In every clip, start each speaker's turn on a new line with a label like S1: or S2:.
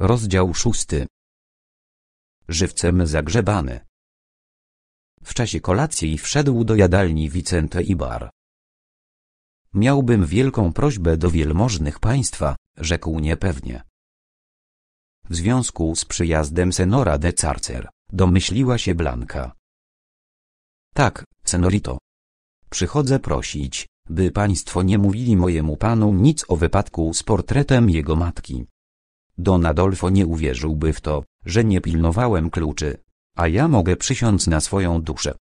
S1: Rozdział szósty. Żywcem zagrzebany.
S2: W czasie kolacji wszedł do jadalni Vicente Ibar. Miałbym wielką prośbę do wielmożnych państwa, rzekł niepewnie. W związku z przyjazdem senora de Carcer, domyśliła się Blanka. Tak, senorito. Przychodzę prosić, by państwo nie mówili mojemu panu nic o wypadku z portretem jego matki. Don Adolfo nie uwierzyłby w to, że nie pilnowałem kluczy, a ja mogę przysiąc na swoją duszę.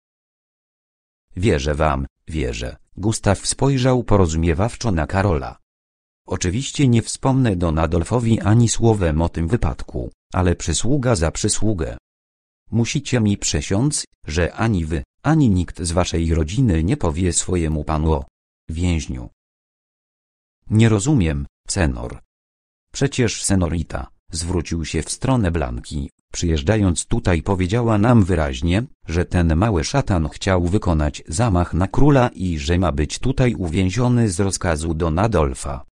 S2: Wierzę wam, wierzę, Gustaw spojrzał porozumiewawczo na Karola. Oczywiście nie wspomnę Don Adolfowi ani słowem o tym wypadku, ale przysługa za przysługę. Musicie mi przesiąc, że ani wy, ani nikt z waszej rodziny nie powie swojemu panu o więźniu. Nie rozumiem, senor, Przecież senorita, zwrócił się w stronę Blanki, przyjeżdżając tutaj powiedziała nam wyraźnie, że ten mały szatan chciał wykonać zamach na króla i że ma być tutaj uwięziony z rozkazu Don Adolfa.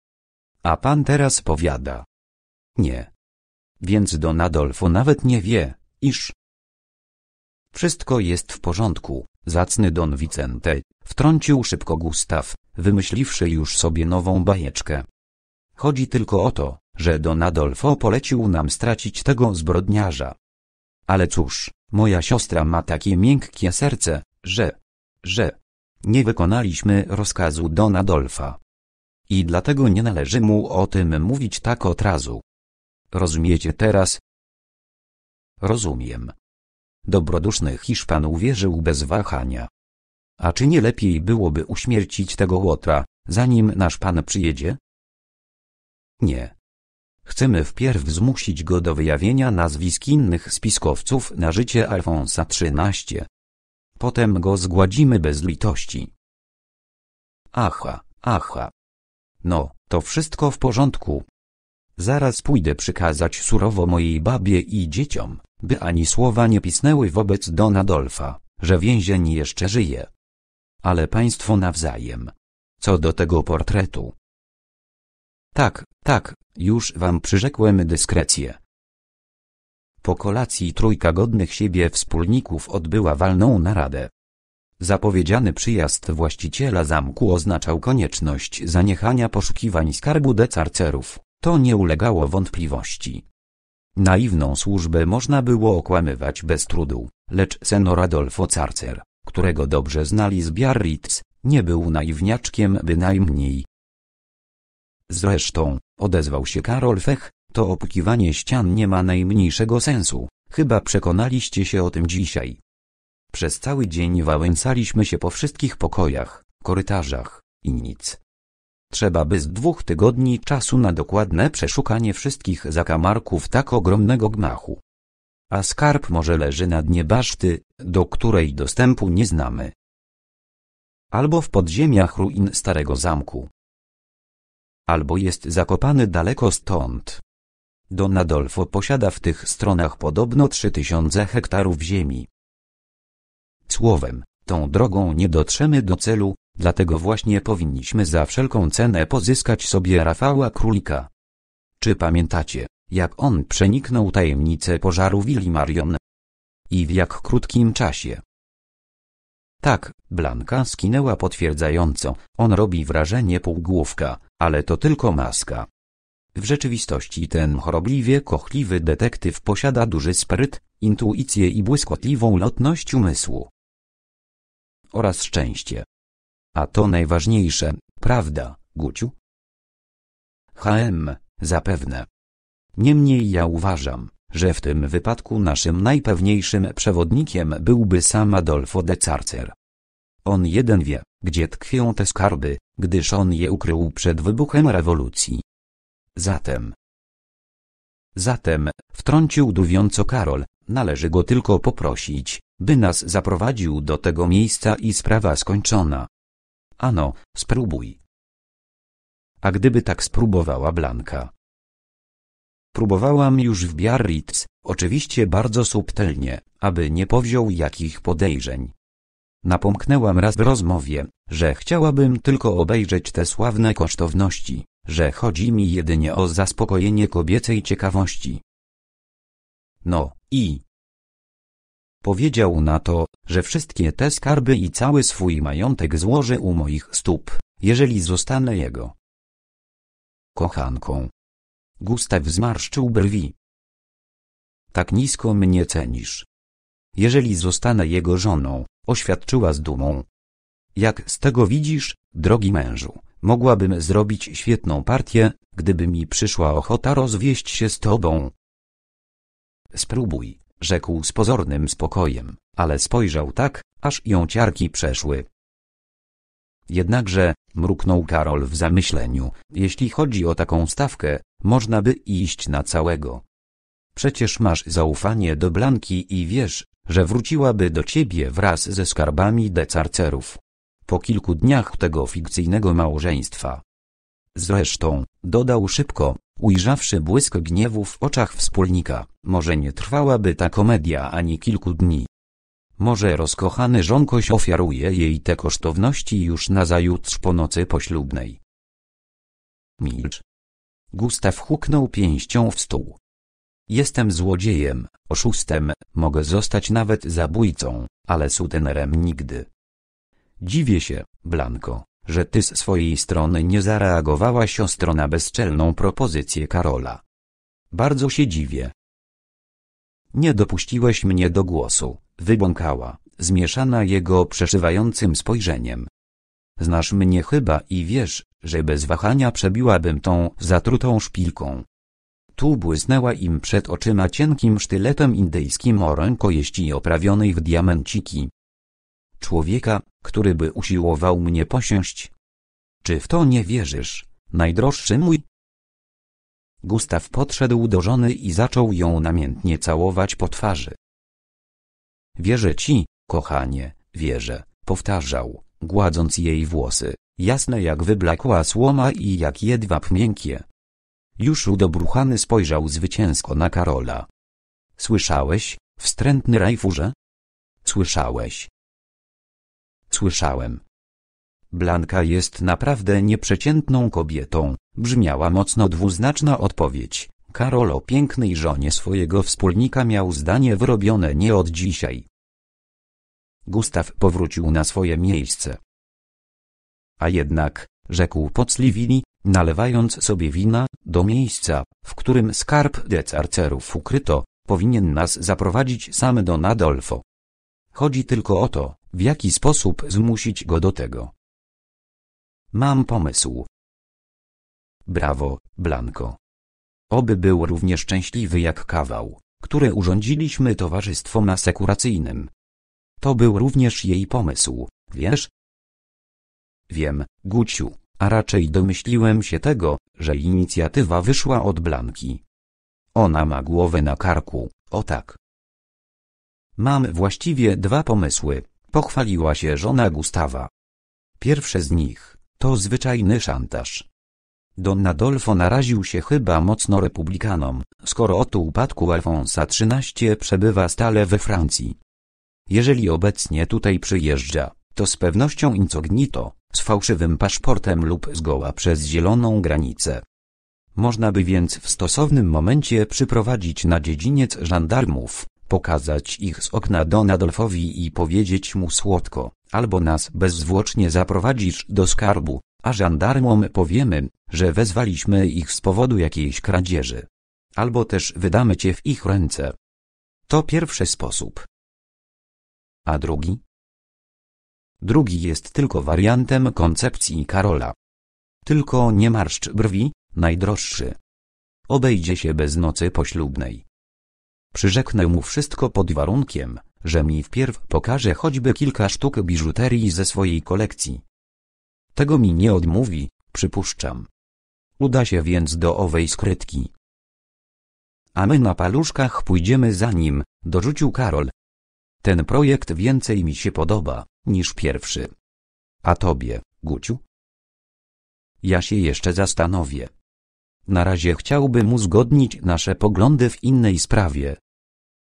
S2: A pan teraz powiada. Nie. Więc Don Adolfo nawet nie wie, iż... Wszystko jest w porządku, zacny Don Vicente, wtrącił szybko Gustaw, wymyśliwszy już sobie nową bajeczkę. Chodzi tylko o to, że Don Adolfo polecił nam stracić tego zbrodniarza. Ale cóż, moja siostra ma takie miękkie serce, że, że nie wykonaliśmy rozkazu Don Adolfa. I dlatego nie należy mu o tym mówić tak od razu. Rozumiecie teraz? Rozumiem. Dobroduszny Hiszpan uwierzył bez wahania. A czy nie lepiej byłoby uśmiercić tego łotra, zanim nasz pan przyjedzie? Nie. Chcemy wpierw zmusić go do wyjawienia nazwisk innych spiskowców na życie Alfonsa XIII. Potem go zgładzimy bez litości. Aha, aha. No, to wszystko w porządku. Zaraz pójdę przykazać surowo mojej babie i dzieciom, by ani słowa nie pisnęły wobec Don Adolfa, że więzień jeszcze żyje. Ale państwo nawzajem. Co do tego portretu, tak, tak, już wam przyrzekłem dyskrecję. Po kolacji trójka godnych siebie wspólników odbyła walną naradę. Zapowiedziany przyjazd właściciela zamku oznaczał konieczność zaniechania poszukiwań skarbu decarcerów, to nie ulegało wątpliwości. Naiwną służbę można było okłamywać bez trudu, lecz senor Adolfo Carcer, którego dobrze znali z Biarritz, nie był naiwniaczkiem bynajmniej. Zresztą, odezwał się Karol Fech, to opukiwanie ścian nie ma najmniejszego sensu, chyba przekonaliście się o tym dzisiaj. Przez cały dzień wałęcaliśmy się po wszystkich pokojach, korytarzach i nic. Trzeba by z dwóch tygodni czasu na dokładne przeszukanie wszystkich zakamarków tak ogromnego gmachu. A skarb może leży na dnie baszty, do której dostępu nie znamy. Albo w podziemiach ruin starego zamku albo jest zakopany daleko stąd. Don Adolfo posiada w tych stronach podobno 3000 hektarów ziemi. Słowem, tą drogą nie dotrzemy do celu, dlatego właśnie powinniśmy za wszelką cenę pozyskać sobie Rafała Królika. Czy pamiętacie, jak on przeniknął tajemnicę pożaru Willi Marion? I w jak krótkim czasie? Tak, Blanka skinęła potwierdzająco, on robi wrażenie półgłówka, ale to tylko maska. W rzeczywistości ten chorobliwie kochliwy detektyw posiada duży spryt, intuicję i błyskotliwą lotność umysłu. Oraz szczęście. A to najważniejsze, prawda, Guciu? HM, zapewne. Niemniej ja uważam, że w tym wypadku naszym najpewniejszym przewodnikiem byłby sam Adolfo de Carcer. On jeden wie, gdzie tkwią te skarby, gdyż on je ukrył przed wybuchem rewolucji. Zatem. Zatem, wtrącił duwiąco Karol, należy go tylko poprosić, by nas zaprowadził do tego miejsca i sprawa skończona. Ano, spróbuj. A gdyby tak spróbowała Blanka? Próbowałam już w Biarritz, oczywiście bardzo subtelnie, aby nie powziął jakich podejrzeń. Napomknęłam raz w rozmowie, że chciałabym tylko obejrzeć te sławne kosztowności, że chodzi mi jedynie o zaspokojenie kobiecej ciekawości. No, i Powiedział na to, że wszystkie te skarby i cały swój majątek złoży u moich stóp, jeżeli zostanę jego kochanką. Gustaw zmarszczył brwi. Tak nisko mnie cenisz. Jeżeli zostanę jego żoną, Oświadczyła z dumą. Jak z tego widzisz, drogi mężu, mogłabym zrobić świetną partię, gdyby mi przyszła ochota rozwieść się z tobą. Spróbuj, rzekł z pozornym spokojem, ale spojrzał tak, aż ją ciarki przeszły. Jednakże, mruknął Karol w zamyśleniu, jeśli chodzi o taką stawkę, można by iść na całego. Przecież masz zaufanie do Blanki i wiesz, że wróciłaby do ciebie wraz ze skarbami decarcerów. Po kilku dniach tego fikcyjnego małżeństwa. Zresztą, dodał szybko, ujrzawszy błysk gniewu w oczach wspólnika, może nie trwałaby ta komedia ani kilku dni. Może rozkochany żonkoś ofiaruje jej te kosztowności już nazajutrz po nocy poślubnej. Milcz. Gustaw huknął pięścią w stół. Jestem złodziejem, oszustem, mogę zostać nawet zabójcą, ale sutenerem nigdy. Dziwię się, Blanko, że ty z swojej strony nie zareagowała ostro na bezczelną propozycję Karola. Bardzo się dziwię. Nie dopuściłeś mnie do głosu, wybąkała, zmieszana jego przeszywającym spojrzeniem. Znasz mnie chyba i wiesz, że bez wahania przebiłabym tą zatrutą szpilką, tu błysnęła im przed oczyma cienkim sztyletem indyjskim o rękojeści oprawionej w diamenciki. Człowieka, który by usiłował mnie posiąść. Czy w to nie wierzysz, najdroższy mój? Gustaw podszedł do żony i zaczął ją namiętnie całować po twarzy. Wierzę ci, kochanie, wierzę, powtarzał, gładząc jej włosy, jasne jak wyblakła słoma i jak jedwab miękkie. Już udobruchany spojrzał zwycięsko na Karola. Słyszałeś, wstrętny rajfurze? Słyszałeś. Słyszałem. Blanka jest naprawdę nieprzeciętną kobietą, brzmiała mocno dwuznaczna odpowiedź. Karol o pięknej żonie swojego wspólnika miał zdanie wyrobione nie od dzisiaj. Gustaw powrócił na swoje miejsce. A jednak, rzekł pocliwili, nalewając sobie wina, do miejsca, w którym skarb decarcerów ukryto, powinien nas zaprowadzić sam do Adolfo. Chodzi tylko o to, w jaki sposób zmusić go do tego. Mam pomysł. Brawo, Blanko. Oby był również szczęśliwy jak kawał, który urządziliśmy towarzystwom asekuracyjnym. To był również jej pomysł, wiesz? Wiem, Guciu a raczej domyśliłem się tego, że inicjatywa wyszła od Blanki. Ona ma głowę na karku, o tak. Mam właściwie dwa pomysły, pochwaliła się żona Gustawa. Pierwsze z nich, to zwyczajny szantaż. Don Adolfo naraził się chyba mocno republikanom, skoro od upadku Alfonsa XIII przebywa stale we Francji. Jeżeli obecnie tutaj przyjeżdża, to z pewnością incognito, z fałszywym paszportem lub zgoła przez zieloną granicę. Można by więc w stosownym momencie przyprowadzić na dziedziniec żandarmów, pokazać ich z okna Donadolfowi i powiedzieć mu słodko, albo nas bezzwłocznie zaprowadzisz do skarbu, a żandarmom powiemy, że wezwaliśmy ich z powodu jakiejś kradzieży. Albo też wydamy cię w ich ręce. To pierwszy sposób. A drugi? drugi jest tylko wariantem koncepcji Karola. Tylko nie marszcz brwi, najdroższy. Obejdzie się bez nocy poślubnej. Przyrzeknę mu wszystko pod warunkiem, że mi wpierw pokaże choćby kilka sztuk biżuterii ze swojej kolekcji. Tego mi nie odmówi, przypuszczam. Uda się więc do owej skrytki. A my na paluszkach pójdziemy za nim, dorzucił Karol, ten projekt więcej mi się podoba, niż pierwszy. A tobie, Guciu? Ja się jeszcze zastanowię. Na razie chciałbym uzgodnić nasze poglądy w innej sprawie.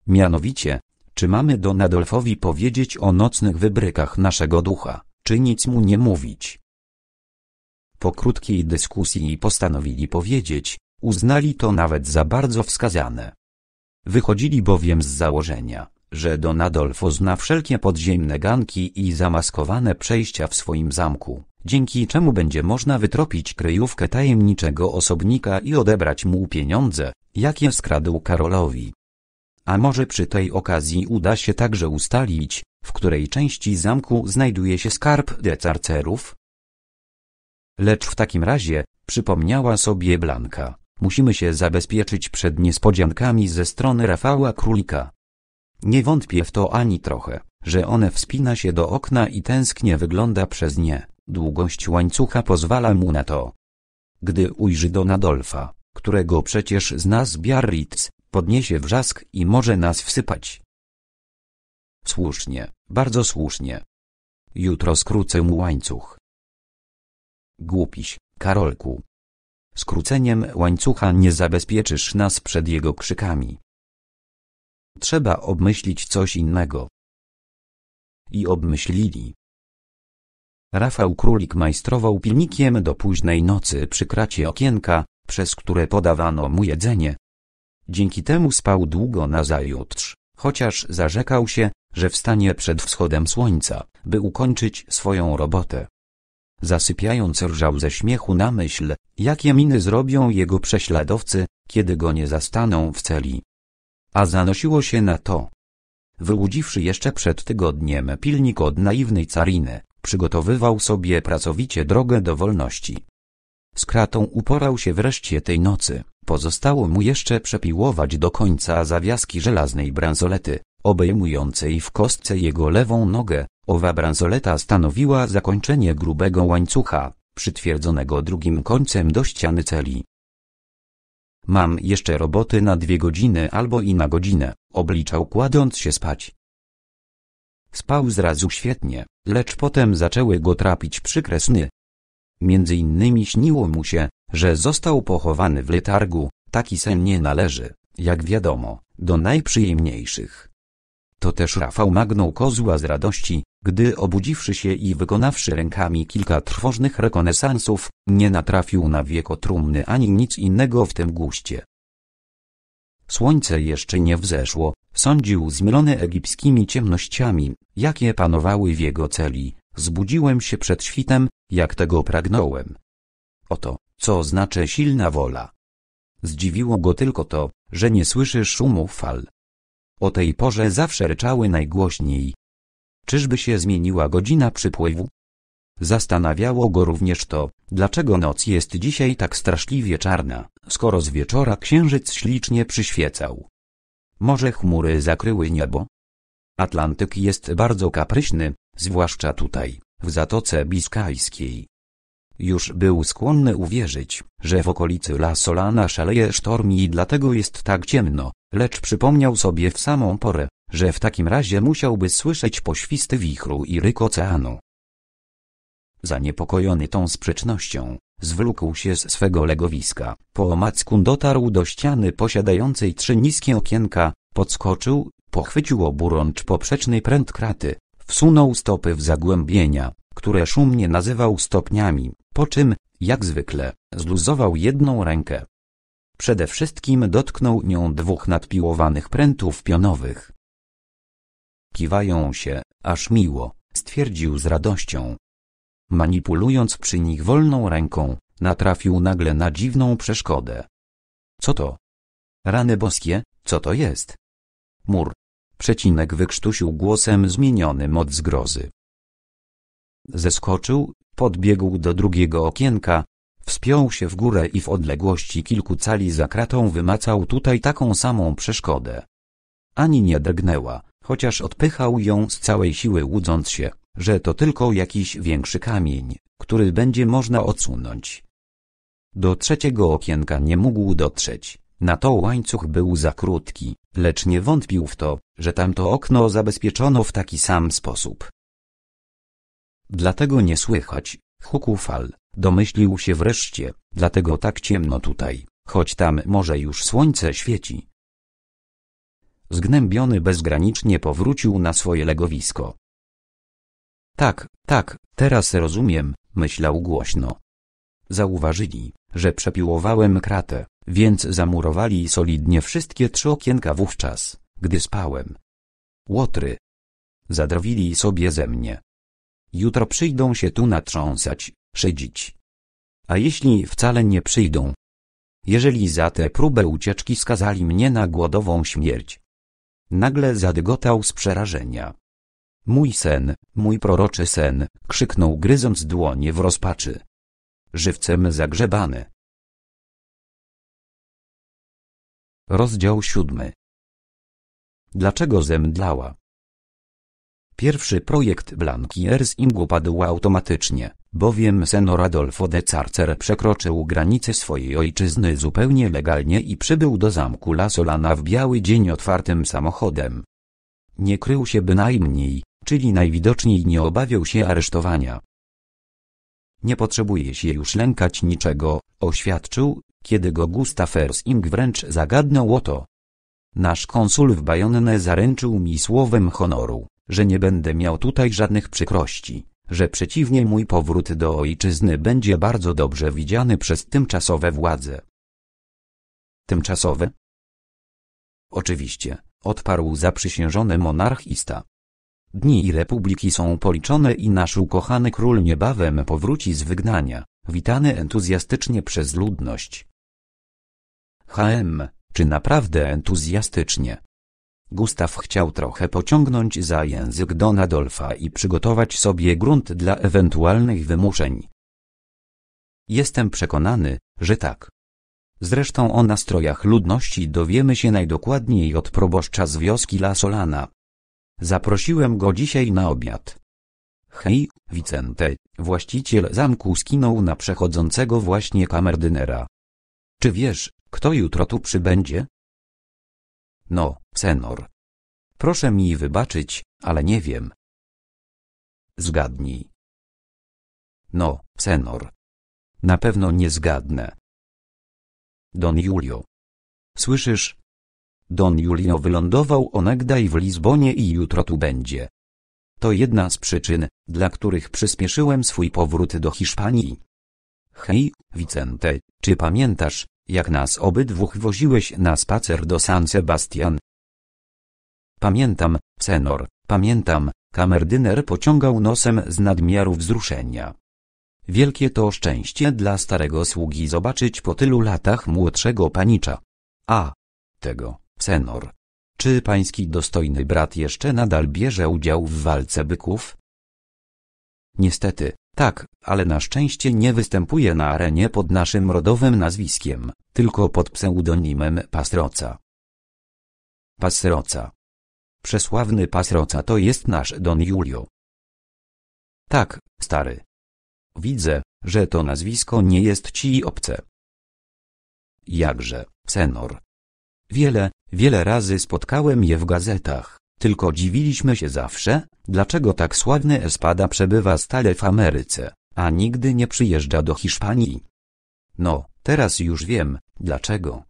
S2: Mianowicie, czy mamy do Nadolfowi powiedzieć o nocnych wybrykach naszego ducha, czy nic mu nie mówić? Po krótkiej dyskusji postanowili powiedzieć, uznali to nawet za bardzo wskazane. Wychodzili bowiem z założenia, że Don Adolfo zna wszelkie podziemne ganki i zamaskowane przejścia w swoim zamku, dzięki czemu będzie można wytropić kryjówkę tajemniczego osobnika i odebrać mu pieniądze, jakie skradł Karolowi. A może przy tej okazji uda się także ustalić, w której części zamku znajduje się skarb decarcerów? Lecz w takim razie, przypomniała sobie Blanka, musimy się zabezpieczyć przed niespodziankami ze strony Rafała Królika. Nie wątpię w to ani trochę, że one wspina się do okna i tęsknie wygląda przez nie. Długość łańcucha pozwala mu na to. Gdy ujrzy Don Adolfa, którego przecież zna z Biarritz, podniesie wrzask i może nas wsypać. Słusznie, bardzo słusznie. Jutro skrócę mu łańcuch. Głupiś, Karolku. Skróceniem łańcucha nie zabezpieczysz nas przed jego krzykami.
S1: Trzeba obmyślić coś innego. I
S2: obmyślili. Rafał Królik majstrował pilnikiem do późnej nocy przy kracie okienka, przez które podawano mu jedzenie. Dzięki temu spał długo nazajutrz, chociaż zarzekał się, że wstanie przed wschodem słońca, by ukończyć swoją robotę. Zasypiając rżał ze śmiechu na myśl, jakie miny zrobią jego prześladowcy, kiedy go nie zastaną w celi. A zanosiło się na to. Wyłudziwszy jeszcze przed tygodniem pilnik od naiwnej cariny, przygotowywał sobie pracowicie drogę do wolności. Z kratą uporał się wreszcie tej nocy, pozostało mu jeszcze przepiłować do końca zawiaski żelaznej bransolety, obejmującej w kostce jego lewą nogę, owa bransoleta stanowiła zakończenie grubego łańcucha, przytwierdzonego drugim końcem do ściany celi, Mam jeszcze roboty na dwie godziny albo i na godzinę, obliczał kładąc się spać. Spał zrazu świetnie, lecz potem zaczęły go trapić przykre sny. Między innymi śniło mu się, że został pochowany w letargu, taki sen nie należy, jak wiadomo, do najprzyjemniejszych. To też Rafał magnął kozła z radości, gdy obudziwszy się i wykonawszy rękami kilka trwożnych rekonesansów, nie natrafił na wieko trumny ani nic innego w tym guście. Słońce jeszcze nie wzeszło, sądził zmylony egipskimi ciemnościami, jakie panowały w jego celi, zbudziłem się przed świtem, jak tego pragnąłem. Oto, co znaczy silna wola. Zdziwiło go tylko to, że nie słyszy szumu fal. O tej porze zawsze ryczały najgłośniej, Czyżby się zmieniła godzina przypływu? Zastanawiało go również to, dlaczego noc jest dzisiaj tak straszliwie czarna, skoro z wieczora księżyc ślicznie przyświecał. Może chmury zakryły niebo? Atlantyk jest bardzo kapryśny, zwłaszcza tutaj, w Zatoce Biskajskiej. Już był skłonny uwierzyć, że w okolicy La Solana szaleje sztorm i dlatego jest tak ciemno, lecz przypomniał sobie w samą porę, że w takim razie musiałby słyszeć poświsty wichru i ryk oceanu. Zaniepokojony tą sprzecznością, zwlókł się z swego legowiska. Po omacku dotarł do ściany posiadającej trzy niskie okienka, podskoczył, pochwycił oburącz poprzecznej pręt kraty, wsunął stopy w zagłębienia, które szumnie nazywał stopniami, po czym, jak zwykle, zluzował jedną rękę. Przede wszystkim dotknął nią dwóch nadpiłowanych prętów pionowych, Kiwają się, aż miło, stwierdził z radością. Manipulując przy nich wolną ręką, natrafił nagle na dziwną przeszkodę. Co to? Rany boskie, co to jest? Mur. Przecinek wykrztusił głosem zmienionym od zgrozy. Zeskoczył, podbiegł do drugiego okienka, wspiął się w górę i w odległości kilku cali za kratą wymacał tutaj taką samą przeszkodę. Ani nie drgnęła, chociaż odpychał ją z całej siły łudząc się, że to tylko jakiś większy kamień, który będzie można odsunąć. Do trzeciego okienka nie mógł dotrzeć, na to łańcuch był za krótki, lecz nie wątpił w to, że tamto okno zabezpieczono w taki sam sposób. Dlatego nie słychać huku fal, domyślił się wreszcie, dlatego tak ciemno tutaj, choć tam może już słońce świeci zgnębiony bezgranicznie powrócił na swoje legowisko. Tak, tak, teraz rozumiem, myślał głośno. Zauważyli, że przepiłowałem kratę, więc zamurowali solidnie wszystkie trzy okienka wówczas, gdy spałem. Łotry. Zadrowili sobie ze mnie. Jutro przyjdą się tu natrząsać, szydzić. A jeśli wcale nie przyjdą? Jeżeli za tę próbę ucieczki skazali mnie na głodową śmierć, Nagle zadygotał z przerażenia. Mój sen, mój proroczy sen, krzyknął gryząc dłonie w rozpaczy. Żywcem
S1: zagrzebany. Rozdział siódmy.
S2: Dlaczego zemdlała? Pierwszy projekt Blankiers-Ingu padł automatycznie, bowiem senor Adolfo de Carcer przekroczył granice swojej ojczyzny zupełnie legalnie i przybył do zamku La Solana w biały dzień otwartym samochodem. Nie krył się bynajmniej, czyli najwidoczniej nie obawiał się aresztowania. Nie potrzebuje się już lękać niczego, oświadczył, kiedy go Gustav Ersing wręcz zagadnął o to. Nasz konsul w Bajonne zaręczył mi słowem honoru, że nie będę miał tutaj żadnych przykrości, że przeciwnie mój powrót do ojczyzny będzie bardzo dobrze widziany przez tymczasowe władze. Tymczasowe? Oczywiście, odparł zaprzysiężony monarchista. Dni republiki są policzone i nasz ukochany król niebawem powróci z wygnania, witany entuzjastycznie przez ludność. HM, czy naprawdę entuzjastycznie? Gustaw chciał trochę pociągnąć za język Don Adolfa i przygotować sobie grunt dla ewentualnych wymuszeń. Jestem przekonany, że tak. Zresztą o nastrojach ludności dowiemy się najdokładniej od proboszcza z wioski La Solana. Zaprosiłem go dzisiaj na obiad. Hej, Vicente, właściciel zamku skinął na przechodzącego właśnie kamerdynera. Czy wiesz, kto jutro tu przybędzie?
S1: No, senor. Proszę mi wybaczyć, ale nie wiem. Zgadnij. No, senor. Na pewno nie zgadnę. Don Julio. Słyszysz? Don
S2: Julio wylądował onegdaj w Lizbonie i jutro tu będzie. To jedna z przyczyn, dla których przyspieszyłem swój powrót do Hiszpanii. Hej, Vicente, czy pamiętasz, jak nas obydwóch woziłeś na spacer do San Sebastian. Pamiętam, senor, pamiętam, kamerdyner pociągał nosem z nadmiaru wzruszenia. Wielkie to szczęście dla starego sługi zobaczyć po tylu latach młodszego panicza. A, tego, senor. Czy pański dostojny brat jeszcze nadal bierze udział w walce byków? Niestety, tak, ale na szczęście nie występuje na arenie pod naszym rodowym nazwiskiem, tylko pod pseudonimem Pasroca. Pasroca. Przesławny Pasroca to jest nasz Don Julio.
S1: Tak, stary. Widzę, że to nazwisko nie jest ci
S2: obce. Jakże, senor. Wiele, wiele razy spotkałem je w gazetach. Tylko dziwiliśmy się zawsze, dlaczego tak sławny Espada przebywa stale w Ameryce, a nigdy nie przyjeżdża do Hiszpanii. No, teraz już wiem, dlaczego.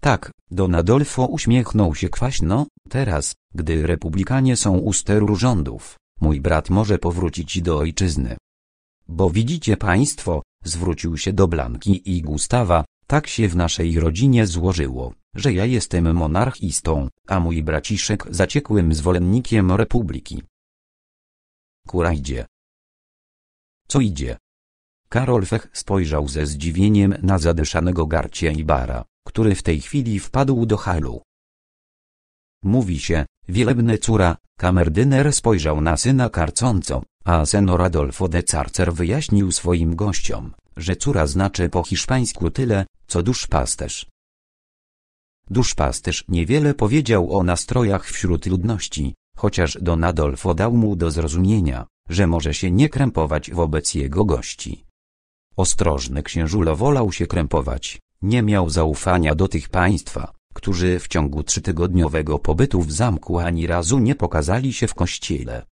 S2: Tak, Don Adolfo uśmiechnął się kwaśno, teraz, gdy republikanie są u steru rządów, mój brat może powrócić do ojczyzny. Bo widzicie państwo, zwrócił się do Blanki i Gustawa, tak się w naszej rodzinie złożyło, że ja jestem monarchistą, a mój braciszek zaciekłym zwolennikiem republiki. Kura idzie. Co idzie? Karol Fech spojrzał ze zdziwieniem na zadyszanego garcie Ibara, który w tej chwili wpadł do halu. Mówi się, wielebne córa, kamerdyner spojrzał na syna karcąco, a senor Adolfo de Carcer wyjaśnił swoim gościom, że córa znaczy po hiszpańsku tyle, co duszpasterz. Duszpasterz niewiele powiedział o nastrojach wśród ludności, chociaż Don Adolfo dał mu do zrozumienia, że może się nie krępować wobec jego gości. Ostrożny księżulo wolał się krępować, nie miał zaufania do tych państwa, którzy w ciągu trzytygodniowego pobytu w zamku ani razu nie pokazali się w kościele.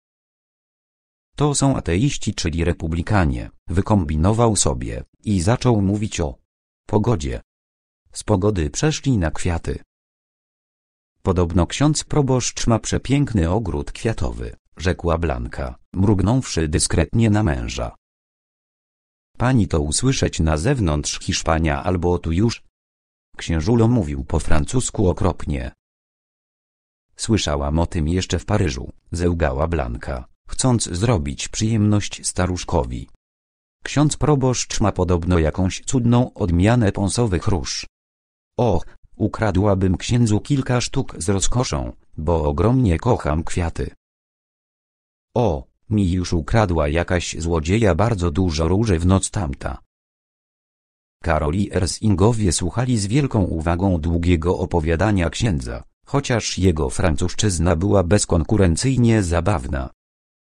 S2: To są ateiści, czyli republikanie, wykombinował sobie i zaczął mówić o pogodzie. Z pogody przeszli na kwiaty. Podobno ksiądz proboszcz ma przepiękny ogród kwiatowy, rzekła Blanka, mrugnąwszy dyskretnie na męża. Pani to usłyszeć na zewnątrz Hiszpania albo tu już. Księżulo mówił po francusku okropnie. Słyszałam o tym jeszcze w Paryżu, zełgała Blanka chcąc zrobić przyjemność staruszkowi. Ksiądz proboszcz ma podobno jakąś cudną odmianę pąsowych róż. Och, ukradłabym księdzu kilka sztuk z rozkoszą, bo ogromnie kocham kwiaty. O, mi już ukradła jakaś złodzieja bardzo dużo róży w noc tamta. Karoli Erzingowie słuchali z wielką uwagą długiego opowiadania księdza, chociaż jego francuszczyzna była bezkonkurencyjnie zabawna.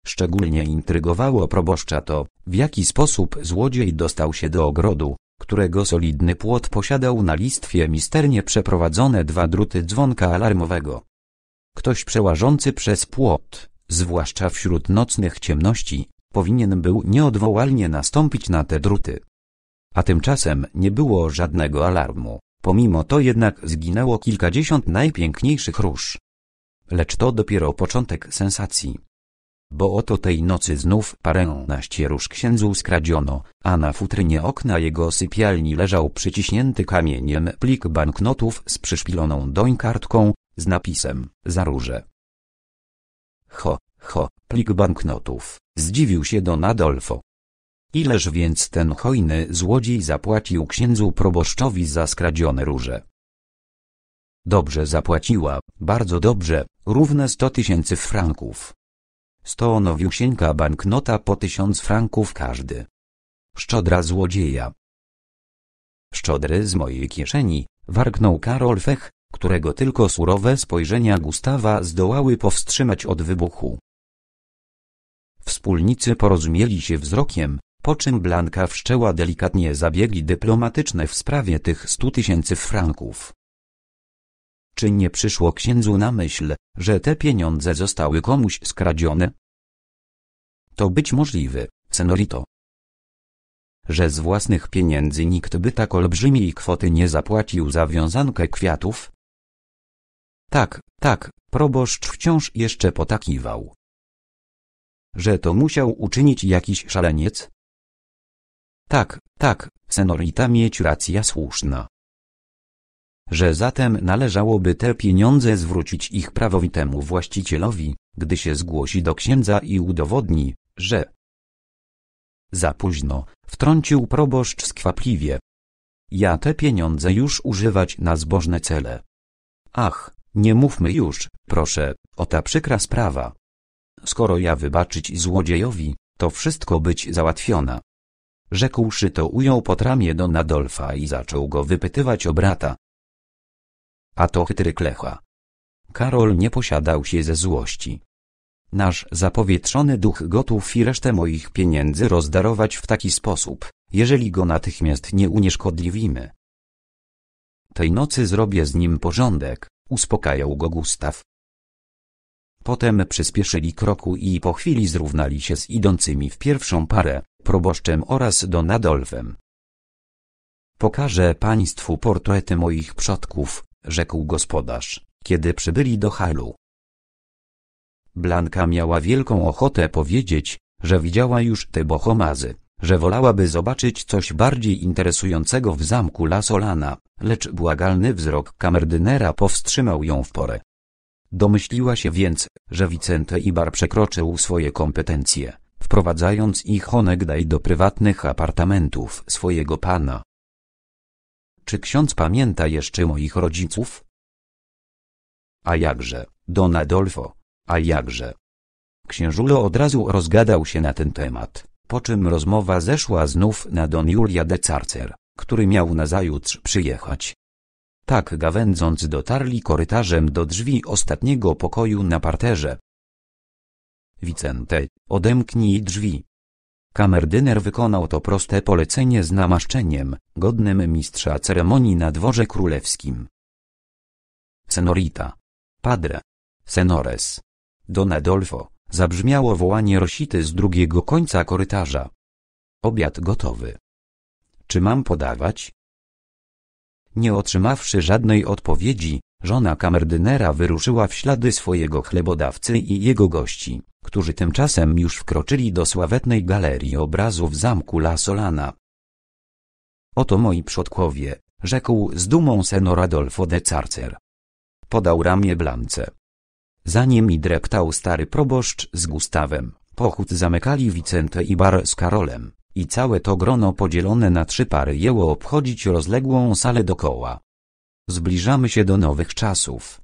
S2: Szczególnie intrygowało proboszcza to, w jaki sposób złodziej dostał się do ogrodu, którego solidny płot posiadał na listwie misternie przeprowadzone dwa druty dzwonka alarmowego. Ktoś przełażący przez płot, zwłaszcza wśród nocnych ciemności, powinien był nieodwołalnie nastąpić na te druty. A tymczasem nie było żadnego alarmu, pomimo to jednak zginęło kilkadziesiąt najpiękniejszych róż. Lecz to dopiero początek sensacji bo oto tej nocy znów na róż księdzu skradziono, a na futrynie okna jego sypialni leżał przyciśnięty kamieniem plik banknotów z przyszpiloną dońkartką, z napisem, za róże. Ho, ho, plik banknotów, zdziwił się Don Adolfo. Ileż więc ten hojny złodziej zapłacił księdzu proboszczowi za skradzione róże? Dobrze zapłaciła, bardzo dobrze, równe sto tysięcy franków. Sto nowiusieńka banknota po tysiąc franków każdy. Szczodra złodzieja. Szczodry z mojej kieszeni, warknął Karol Fech, którego tylko surowe spojrzenia Gustawa zdołały powstrzymać od wybuchu. Wspólnicy porozumieli się wzrokiem, po czym Blanka wszczęła delikatnie zabiegi dyplomatyczne w sprawie tych stu tysięcy franków. Czy nie przyszło księdzu na myśl, że te pieniądze zostały komuś skradzione? To być możliwe, senorito. Że z własnych pieniędzy nikt by tak olbrzymiej kwoty nie zapłacił za wiązankę kwiatów? Tak, tak, proboszcz wciąż jeszcze potakiwał. Że to musiał uczynić jakiś szaleniec? Tak, tak, senorita mieć racja słuszna że zatem należałoby te pieniądze zwrócić ich prawowitemu właścicielowi, gdy się zgłosi do księdza i udowodni, że za późno, wtrącił proboszcz skwapliwie. Ja te pieniądze już używać na zbożne cele. Ach, nie mówmy już, proszę, o ta przykra sprawa. Skoro ja wybaczyć złodziejowi, to wszystko być załatwiona. Rzekłszy to ujął ramię do Nadolfa i zaczął go wypytywać o brata a to chytry klecha. Karol nie posiadał się ze złości. Nasz zapowietrzony duch gotów i resztę moich pieniędzy rozdarować w taki sposób, jeżeli go natychmiast nie unieszkodliwimy. Tej nocy zrobię z nim porządek, uspokajał go Gustaw. Potem przyspieszyli kroku i po chwili zrównali się z idącymi w pierwszą parę, proboszczem oraz Donadolfem. Pokażę państwu portrety moich przodków, rzekł gospodarz, kiedy przybyli do halu. Blanka miała wielką ochotę powiedzieć, że widziała już te bohomazy, że wolałaby zobaczyć coś bardziej interesującego w zamku La Solana, lecz błagalny wzrok kamerdynera powstrzymał ją w porę. Domyśliła się więc, że Vicente Ibar przekroczył swoje kompetencje, wprowadzając ich onegdaj do prywatnych apartamentów swojego pana. Czy ksiądz pamięta jeszcze moich rodziców? A jakże, don Adolfo, a jakże. Księżulo od razu rozgadał się na ten temat, po czym rozmowa zeszła znów na don Julia de Carcer, który miał nazajutrz przyjechać. Tak gawędząc dotarli korytarzem do drzwi ostatniego pokoju na parterze. Wicente, odemknij drzwi. Kamerdyner wykonał to proste polecenie z namaszczeniem, godnym mistrza ceremonii na dworze królewskim. Senorita. Padre. Senores. Don Adolfo, zabrzmiało wołanie Rosity z drugiego końca korytarza. Obiad gotowy. Czy mam podawać? Nie otrzymawszy żadnej odpowiedzi, Żona kamerdynera wyruszyła w ślady swojego chlebodawcy i jego gości, którzy tymczasem już wkroczyli do sławetnej galerii obrazów zamku La Solana. Oto moi przodkowie, rzekł z dumą senor Adolfo de Carcer. Podał ramię blance. Za nimi dreptał stary proboszcz z Gustawem, pochód zamykali Vicente i Bar z Karolem, i całe to grono podzielone na trzy pary jęło obchodzić rozległą salę dokoła. Zbliżamy się do nowych czasów.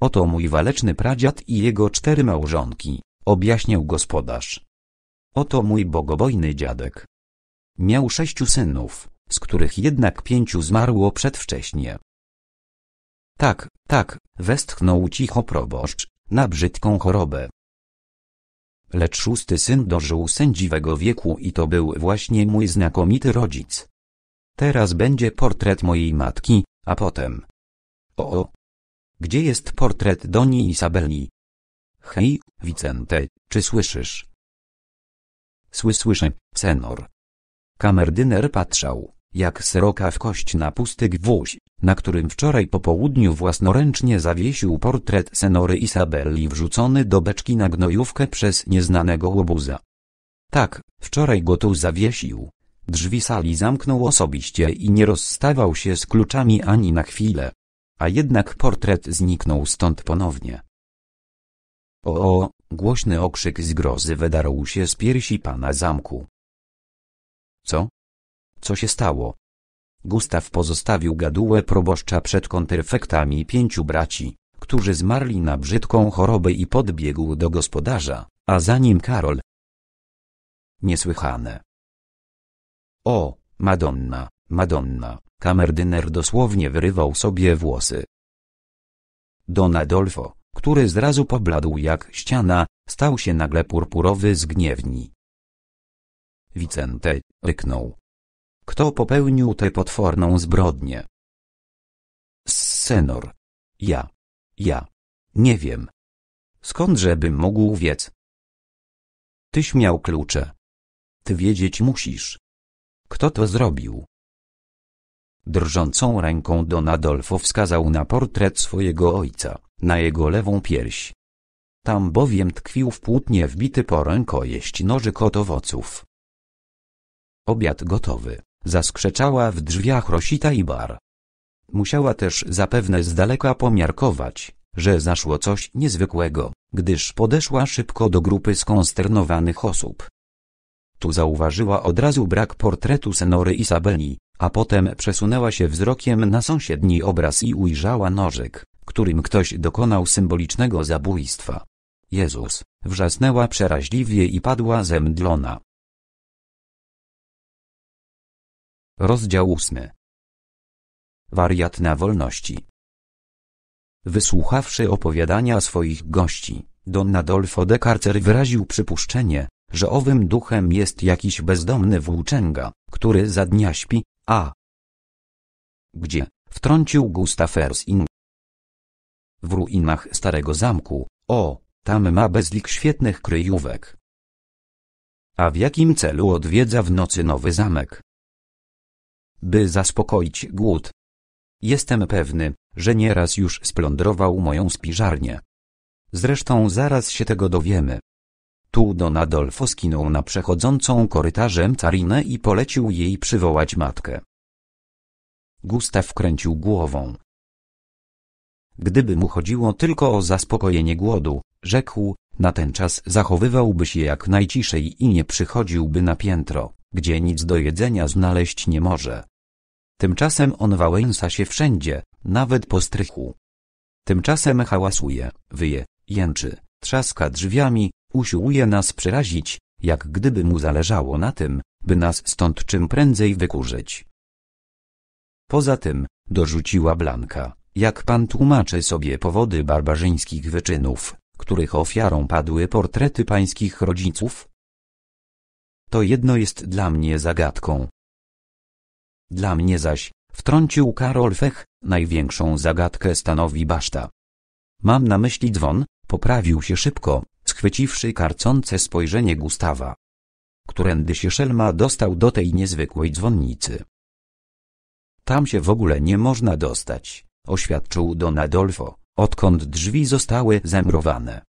S2: Oto mój waleczny pradziad i jego cztery małżonki, objaśniał gospodarz. Oto mój bogobojny dziadek. Miał sześciu synów, z których jednak pięciu zmarło przedwcześnie. Tak, tak, westchnął cicho proboszcz, na brzydką chorobę. Lecz szósty syn dożył sędziwego wieku i to był właśnie mój znakomity rodzic. Teraz będzie portret mojej matki, a potem. O, o. Gdzie jest portret Doni Isabeli? Hej, Vicente, czy słyszysz? Sły słyszę, senor. Kamerdyner patrzał, jak seroka w kość na pusty gwóźdź, na którym wczoraj po południu własnoręcznie zawiesił portret senory Isabeli wrzucony do beczki na gnojówkę przez nieznanego łobuza. Tak, wczoraj go tu zawiesił, Drzwi sali zamknął osobiście i nie rozstawał się z kluczami ani na chwilę. A jednak portret zniknął stąd ponownie. O, o głośny okrzyk zgrozy wydarł się z piersi pana zamku. Co? Co się stało? Gustaw pozostawił gadułę proboszcza przed konterfektami pięciu braci, którzy zmarli na brzydką chorobę i podbiegł do gospodarza, a za nim Karol. Niesłychane. O, Madonna, Madonna, kamerdyner dosłownie wyrywał sobie włosy. Don Adolfo, który zrazu pobladł jak ściana, stał się nagle purpurowy z gniewni. Vicente, ryknął. Kto
S1: popełnił tę potworną zbrodnię? Senor. Ja. Ja. Nie wiem. Skądże bym mógł wiedz?
S2: Tyś miał klucze. Ty wiedzieć musisz. Kto to zrobił? Drżącą ręką Don Adolfo wskazał na portret swojego ojca, na jego lewą pierś. Tam bowiem tkwił w płótnie wbity porękojeść nożyk od owoców. Obiad gotowy, zaskrzeczała w drzwiach Rosita i bar. Musiała też zapewne z daleka pomiarkować, że zaszło coś niezwykłego, gdyż podeszła szybko do grupy skonsternowanych osób, tu zauważyła od razu brak portretu Senory Isabeli, a potem przesunęła się wzrokiem na sąsiedni obraz i ujrzała nożyk, którym ktoś dokonał symbolicznego zabójstwa. Jezus, wrzasnęła przeraźliwie
S1: i padła zemdlona.
S2: Rozdział ósmy. Wariat na wolności. Wysłuchawszy opowiadania swoich gości, Don Adolfo de Carcer wyraził przypuszczenie, że owym duchem jest jakiś bezdomny włóczęga, który za dnia śpi, a... Gdzie? Wtrącił Gustaw Ersing. W ruinach starego zamku, o, tam ma bezlik świetnych kryjówek. A w jakim celu odwiedza w nocy nowy zamek? By zaspokoić głód. Jestem pewny, że nieraz już splądrował moją spiżarnię. Zresztą zaraz się tego dowiemy. Tu Don Adolfo skinął na przechodzącą korytarzem carinę i polecił jej przywołać matkę. Gustaw kręcił głową. Gdyby mu chodziło tylko o zaspokojenie głodu, rzekł, natenczas zachowywałby się jak najciszej i nie przychodziłby na piętro, gdzie nic do jedzenia znaleźć nie może. Tymczasem on wałęsa się wszędzie, nawet po strychu. Tymczasem hałasuje, wyje, jęczy, trzaska drzwiami, Usiłuje nas przerazić, jak gdyby mu zależało na tym, by nas stąd czym prędzej wykurzyć. Poza tym, dorzuciła Blanka, jak pan tłumaczy sobie powody barbarzyńskich wyczynów, których ofiarą padły portrety pańskich rodziców? To jedno jest dla mnie zagadką. Dla mnie zaś, wtrącił Karol Fech, największą zagadkę stanowi baszta. Mam na myśli dzwon, poprawił się szybko, chwyciwszy karcące spojrzenie Gustawa. Którędy się szelma dostał do tej niezwykłej dzwonnicy. Tam się w ogóle nie można dostać, oświadczył Don Adolfo, odkąd drzwi zostały zamrowane.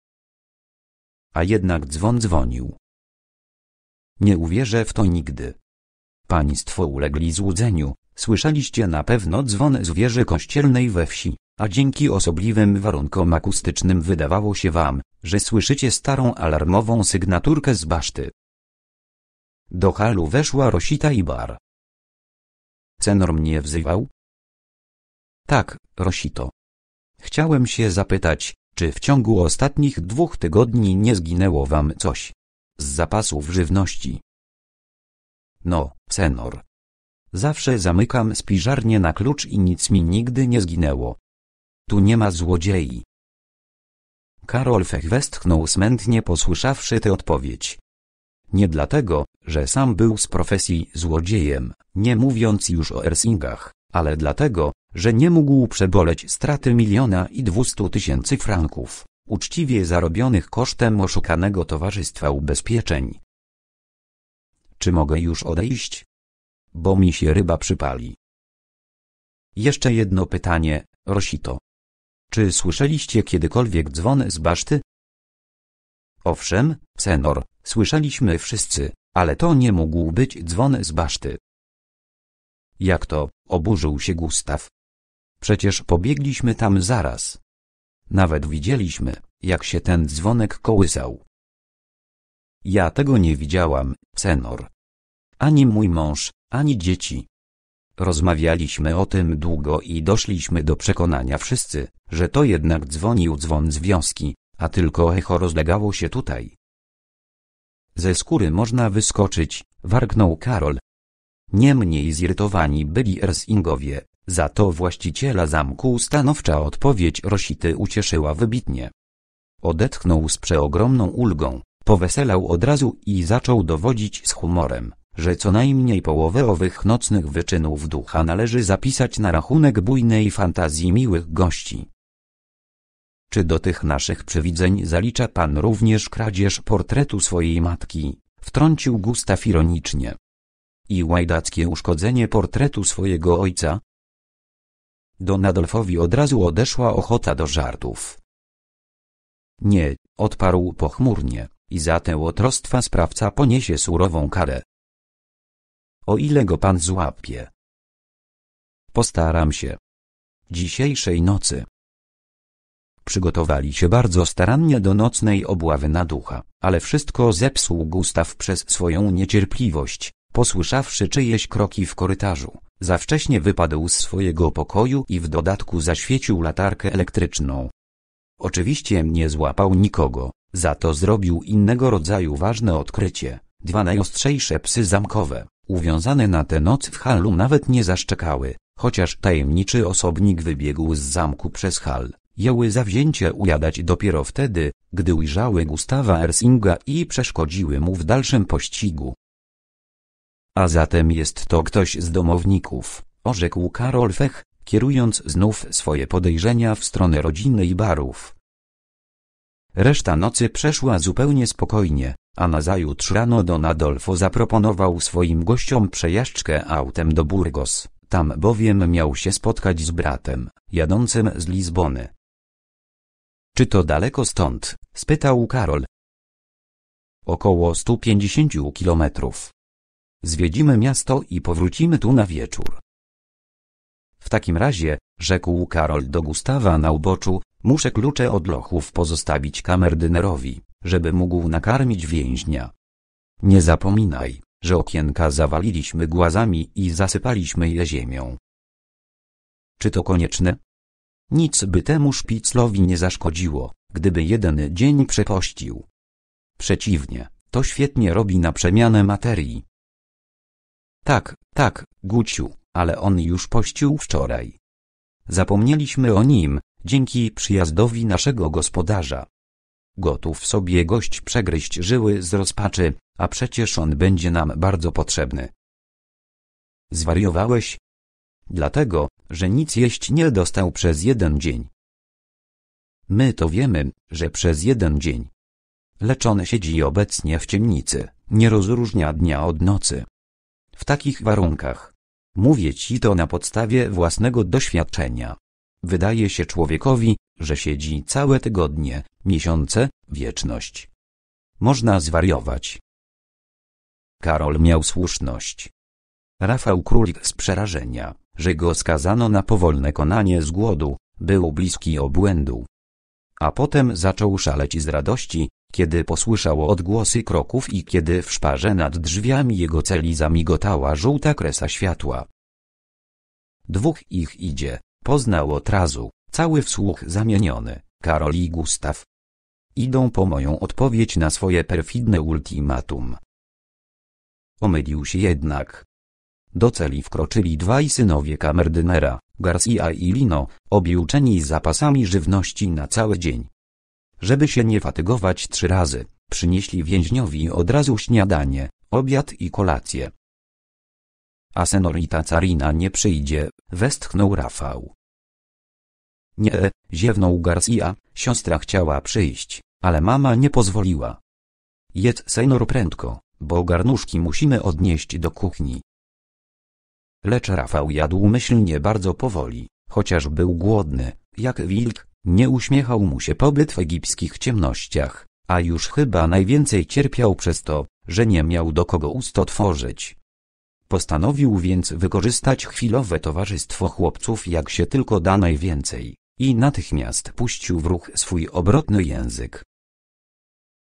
S2: A jednak dzwon dzwonił. Nie uwierzę w to nigdy. Państwo ulegli złudzeniu, słyszeliście na pewno dzwon z wieży kościelnej we wsi, a dzięki osobliwym warunkom akustycznym wydawało się wam, że słyszycie starą alarmową sygnaturkę z baszty. Do halu weszła Rosita i bar. Cenor mnie wzywał? Tak, Rosito. Chciałem się zapytać, czy w ciągu ostatnich dwóch tygodni nie zginęło wam coś z zapasów żywności? No, Cenor. Zawsze zamykam spiżarnię na klucz i nic mi nigdy nie zginęło. Tu nie ma złodziei. Karol Fech westchnął smętnie posłyszawszy tę odpowiedź. Nie dlatego, że sam był z profesji złodziejem, nie mówiąc już o Ersingach, ale dlatego, że nie mógł przeboleć straty miliona i dwustu tysięcy franków, uczciwie zarobionych kosztem oszukanego towarzystwa ubezpieczeń. Czy mogę już odejść? Bo mi się ryba
S1: przypali. Jeszcze jedno pytanie, Rosito. Czy
S2: słyszeliście kiedykolwiek dzwon z baszty? Owszem, senor, słyszeliśmy wszyscy, ale to nie mógł być dzwon z baszty. Jak to? oburzył się Gustaw. Przecież pobiegliśmy tam zaraz. Nawet widzieliśmy, jak się ten dzwonek kołysał. Ja tego nie widziałam, senor. Ani mój mąż, ani dzieci, Rozmawialiśmy o tym długo i doszliśmy do przekonania wszyscy, że to jednak dzwonił dzwon z wioski, a tylko echo rozlegało się tutaj. Ze skóry można wyskoczyć, warknął Karol. Niemniej zirytowani byli Ersingowie, za to właściciela zamku stanowcza odpowiedź Rosity ucieszyła wybitnie. Odetchnął z przeogromną ulgą, poweselał od razu i zaczął dowodzić z humorem że co najmniej połowę owych nocnych wyczynów ducha należy zapisać na rachunek bujnej fantazji miłych gości. Czy do tych naszych przewidzeń zalicza pan również kradzież portretu swojej matki? Wtrącił Gustaw ironicznie. I łajdackie uszkodzenie portretu swojego ojca? Don Adolfowi od razu odeszła ochota do żartów. Nie, odparł pochmurnie, i za tę łotrostwa sprawca poniesie surową karę. O ile go pan złapie.
S1: Postaram się. Dzisiejszej nocy.
S2: Przygotowali się bardzo starannie do nocnej obławy na ducha, ale wszystko zepsuł Gustaw przez swoją niecierpliwość, posłyszawszy czyjeś kroki w korytarzu. Za wcześnie wypadł z swojego pokoju i w dodatku zaświecił latarkę elektryczną. Oczywiście nie złapał nikogo, za to zrobił innego rodzaju ważne odkrycie. Dwa najostrzejsze psy zamkowe, uwiązane na tę noc w halu nawet nie zaszczekały, chociaż tajemniczy osobnik wybiegł z zamku przez hal. Jęły zawzięcie ujadać dopiero wtedy, gdy ujrzały Gustawa Ersinga i przeszkodziły mu w dalszym pościgu. A zatem jest to ktoś z domowników, orzekł Karol Fech, kierując znów swoje podejrzenia w stronę rodziny i barów. Reszta nocy przeszła zupełnie spokojnie, a nazajutrz rano Don Adolfo zaproponował swoim gościom przejażdżkę autem do Burgos, tam bowiem miał się spotkać z bratem, jadącym z Lizbony. Czy to daleko stąd? spytał Karol. Około 150 kilometrów. Zwiedzimy miasto i powrócimy tu na wieczór. W takim razie, rzekł Karol do Gustawa na uboczu, Muszę klucze od lochów pozostawić kamerdynerowi, żeby mógł nakarmić więźnia. Nie zapominaj, że okienka zawaliliśmy głazami i zasypaliśmy je ziemią. Czy to konieczne? Nic by temu szpiclowi nie zaszkodziło, gdyby jeden dzień przepościł. Przeciwnie, to świetnie robi na przemianę materii. Tak, tak, Guciu, ale on już pościł wczoraj. Zapomnieliśmy o nim, dzięki przyjazdowi naszego gospodarza. Gotów sobie gość przegryźć żyły z rozpaczy, a przecież on będzie nam bardzo potrzebny. Zwariowałeś? Dlatego, że nic jeść nie dostał przez jeden dzień. My to wiemy, że przez jeden dzień. Lecz on siedzi obecnie w ciemnicy, nie rozróżnia dnia od nocy. W takich warunkach. Mówię ci to na podstawie własnego doświadczenia. Wydaje się człowiekowi, że siedzi całe tygodnie, miesiące, wieczność. Można zwariować. Karol miał słuszność. Rafał Królik z przerażenia, że go skazano na powolne konanie z głodu, był bliski obłędu. A potem zaczął szaleć z radości, kiedy posłyszał odgłosy kroków i kiedy w szparze nad drzwiami jego celi zamigotała żółta kresa światła. Dwóch ich idzie, Poznał od razu, cały słuch zamieniony, Karol i Gustaw. Idą po moją odpowiedź na swoje perfidne ultimatum. Omylił się jednak. Do celi wkroczyli dwaj synowie kamerdynera, Garcia i Lino, objuczeni zapasami żywności na cały dzień. Żeby się nie fatygować trzy razy, przynieśli więźniowi od razu śniadanie, obiad i kolację. A senorita Carina nie przyjdzie, westchnął Rafał. Nie, ziewnął Garcia, siostra chciała przyjść, ale mama nie pozwoliła. Jedz senor prędko, bo garnuszki musimy odnieść do kuchni. Lecz Rafał jadł myślnie bardzo powoli, chociaż był głodny, jak wilk, nie uśmiechał mu się pobyt w egipskich ciemnościach, a już chyba najwięcej cierpiał przez to, że nie miał do kogo ust otworzyć. Postanowił więc wykorzystać chwilowe towarzystwo chłopców jak się tylko da najwięcej i natychmiast puścił w ruch swój obrotny język.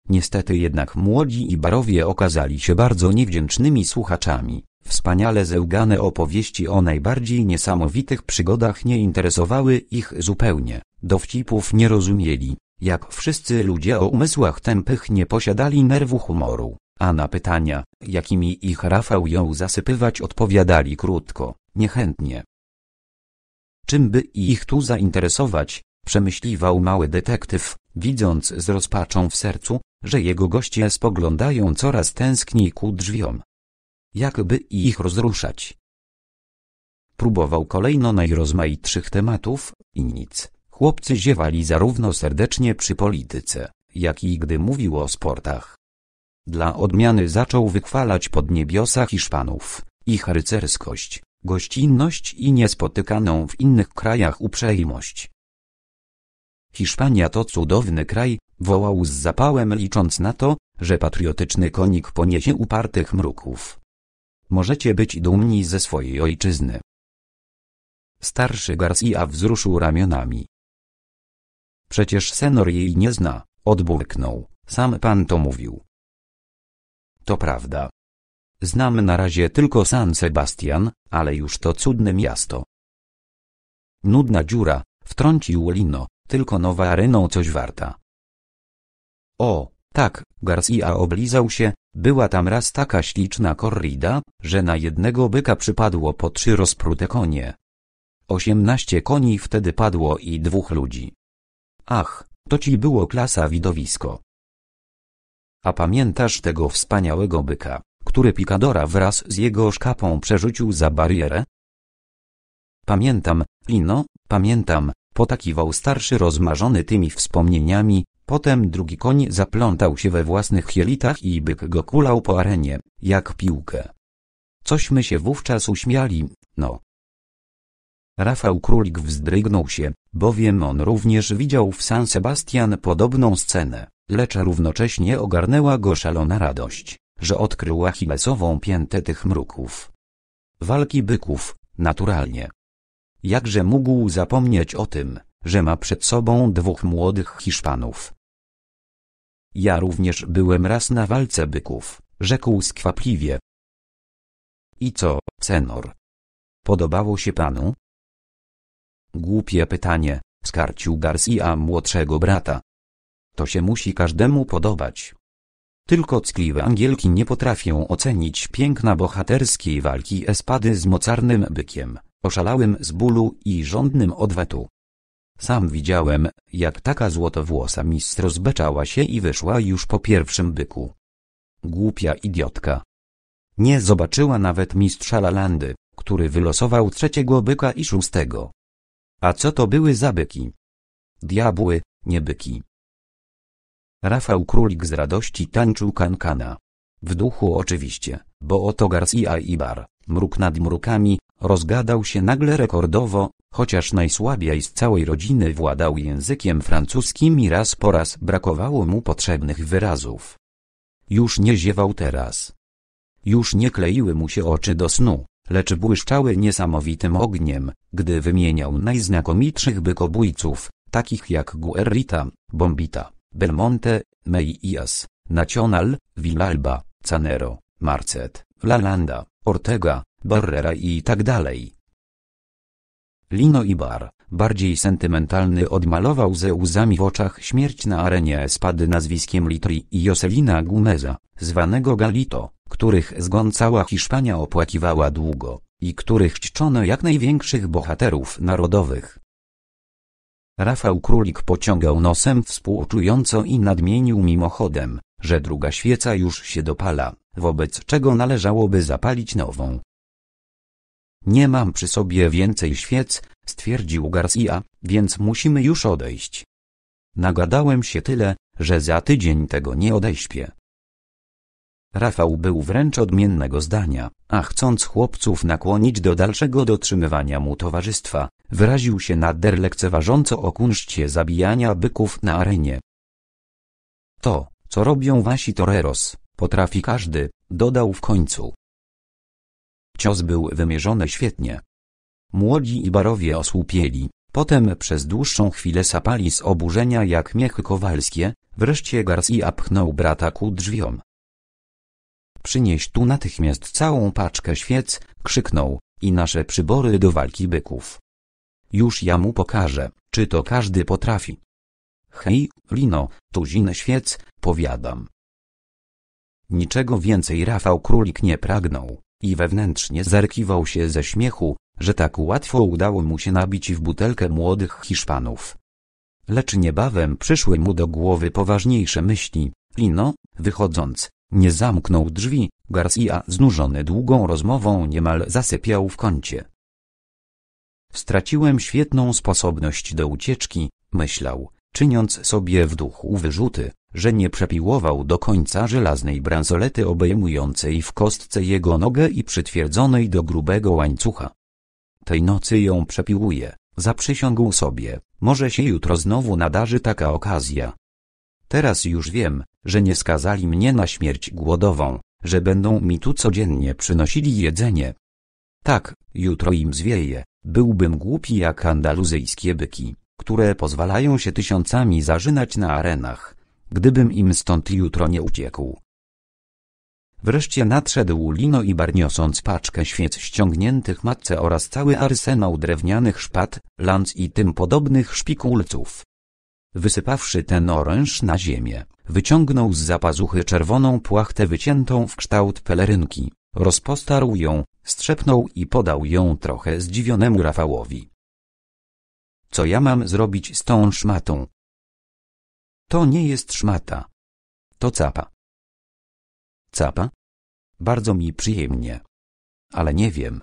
S2: Niestety jednak młodzi i barowie okazali się bardzo niewdzięcznymi słuchaczami. Wspaniale zełgane opowieści o najbardziej niesamowitych przygodach nie interesowały ich zupełnie, dowcipów nie rozumieli, jak wszyscy ludzie o umysłach tępych nie posiadali nerwu humoru. A na pytania, jakimi ich Rafał ją zasypywać odpowiadali krótko, niechętnie. Czym by ich tu zainteresować, przemyśliwał mały detektyw, widząc z rozpaczą w sercu, że jego goście spoglądają coraz tęskniej ku drzwiom. Jakby ich rozruszać? Próbował kolejno najrozmaitszych tematów, i nic. Chłopcy ziewali zarówno serdecznie przy polityce, jak i gdy mówił o sportach. Dla odmiany zaczął wychwalać podniebiosa Hiszpanów, ich rycerskość, gościnność i niespotykaną w innych krajach uprzejmość. Hiszpania to cudowny kraj, wołał z zapałem licząc na to, że patriotyczny konik poniesie upartych mruków. Możecie być dumni ze swojej ojczyzny. Starszy Garcia wzruszył ramionami. Przecież senor jej nie zna, odburknął, sam pan to mówił. To prawda. Znam na razie tylko San Sebastian, ale już to cudne miasto. Nudna dziura, wtrącił Lino, tylko nowa areną coś warta. O, tak, Garcia oblizał się, była tam raz taka śliczna korrida, że na jednego byka przypadło po trzy rozprute konie. Osiemnaście koni wtedy padło i dwóch ludzi. Ach, to ci było klasa widowisko. A pamiętasz tego wspaniałego byka, który Pikadora wraz z jego szkapą przerzucił za barierę? Pamiętam, Lino, pamiętam, potakiwał starszy rozmarzony tymi wspomnieniami, potem drugi koń zaplątał się we własnych jelitach i byk go kulał po arenie, jak piłkę. Cośmy się wówczas uśmiali, no, Rafał Królik wzdrygnął się, bowiem on również widział w San Sebastian podobną scenę, lecz równocześnie ogarnęła go szalona radość, że odkrył achillesową piętę tych mruków. Walki byków, naturalnie. Jakże mógł zapomnieć o tym, że ma przed sobą dwóch młodych Hiszpanów. Ja również byłem raz na walce
S1: byków, rzekł skwapliwie. I co, senor?
S2: Podobało się panu? Głupie pytanie, skarcił Garcia młodszego brata. To się musi każdemu podobać. Tylko ckliwe Angielki nie potrafią ocenić piękna bohaterskiej walki Espady z mocarnym bykiem, oszalałym z bólu i żądnym odwetu. Sam widziałem, jak taka złotowłosa mistrz rozbeczała się i wyszła już po pierwszym byku. Głupia idiotka. Nie zobaczyła nawet mistrza Lalandy, który wylosował trzeciego byka i szóstego. A co to były za byki? Diabły, nie byki. Rafał Królik z radości tańczył kankana. W duchu oczywiście, bo oto Garcia Bar, mruk nad mrukami, rozgadał się nagle rekordowo, chociaż najsłabiej z całej rodziny władał językiem francuskim i raz po raz brakowało mu potrzebnych wyrazów. Już nie ziewał teraz. Już nie kleiły mu się oczy do snu lecz błyszczały niesamowitym ogniem, gdy wymieniał najznakomitszych bykobójców, takich jak Guerrita, Bombita, Belmonte, Meias, Nacional, Villalba, Canero, Marcet, Lalanda, Ortega, Barrera i tak dalej. Lino Ibar, bardziej sentymentalny odmalował ze łzami w oczach śmierć na arenie spady nazwiskiem Litri i Joselina Gumeza, zwanego Galito których zgon cała Hiszpania opłakiwała długo i których czczono jak największych bohaterów narodowych. Rafał Królik pociągał nosem współczująco i nadmienił mimochodem, że druga świeca już się dopala, wobec czego należałoby zapalić nową. Nie mam przy sobie więcej świec, stwierdził Garcia, więc musimy już odejść. Nagadałem się tyle, że za tydzień tego nie odeśpię. Rafał był wręcz odmiennego zdania, a chcąc chłopców nakłonić do dalszego dotrzymywania mu towarzystwa, wyraził się nader lekceważąco o kunszcie zabijania byków na arenie. To, co robią wasi toreros, potrafi każdy, dodał w końcu. Cios był wymierzony świetnie. Młodzi i barowie osłupieli, potem przez dłuższą chwilę sapali z oburzenia jak miechy kowalskie, wreszcie Garcia pchnął brata ku drzwiom. Przynieś tu natychmiast całą paczkę świec, krzyknął, i nasze przybory do walki byków. Już ja mu pokażę, czy to każdy potrafi. Hej, Lino, tuzinę świec, powiadam. Niczego więcej Rafał Królik nie pragnął i wewnętrznie zerkiwał się ze śmiechu, że tak łatwo udało mu się nabić w butelkę młodych Hiszpanów. Lecz niebawem przyszły mu do głowy poważniejsze myśli. Lino, wychodząc, nie zamknął drzwi, Garcia znużony długą rozmową niemal zasypiał w kącie. Straciłem świetną sposobność do ucieczki, myślał, czyniąc sobie w duchu wyrzuty, że nie przepiłował do końca żelaznej bransolety obejmującej w kostce jego nogę i przytwierdzonej do grubego łańcucha. Tej nocy ją przepiłuje, zaprzysiągł sobie, może się jutro znowu nadarzy taka okazja. Teraz już wiem, że nie skazali mnie na śmierć głodową, że będą mi tu codziennie przynosili jedzenie. Tak, jutro im zwieje, byłbym głupi jak andaluzyjskie byki, które pozwalają się tysiącami zażynać na arenach, gdybym im stąd jutro nie uciekł. Wreszcie nadszedł Lino i barniosąc paczkę świec ściągniętych matce oraz cały arsenał drewnianych szpat, lanc i tym podobnych szpikulców, Wysypawszy ten oręż na ziemię, wyciągnął z zapazuchy czerwoną płachtę wyciętą w kształt pelerynki, rozpostarł ją, strzepnął i podał ją trochę zdziwionemu Rafałowi. Co ja mam zrobić z tą szmatą?
S1: To nie jest szmata. To capa. Capa? Bardzo mi przyjemnie. Ale nie wiem.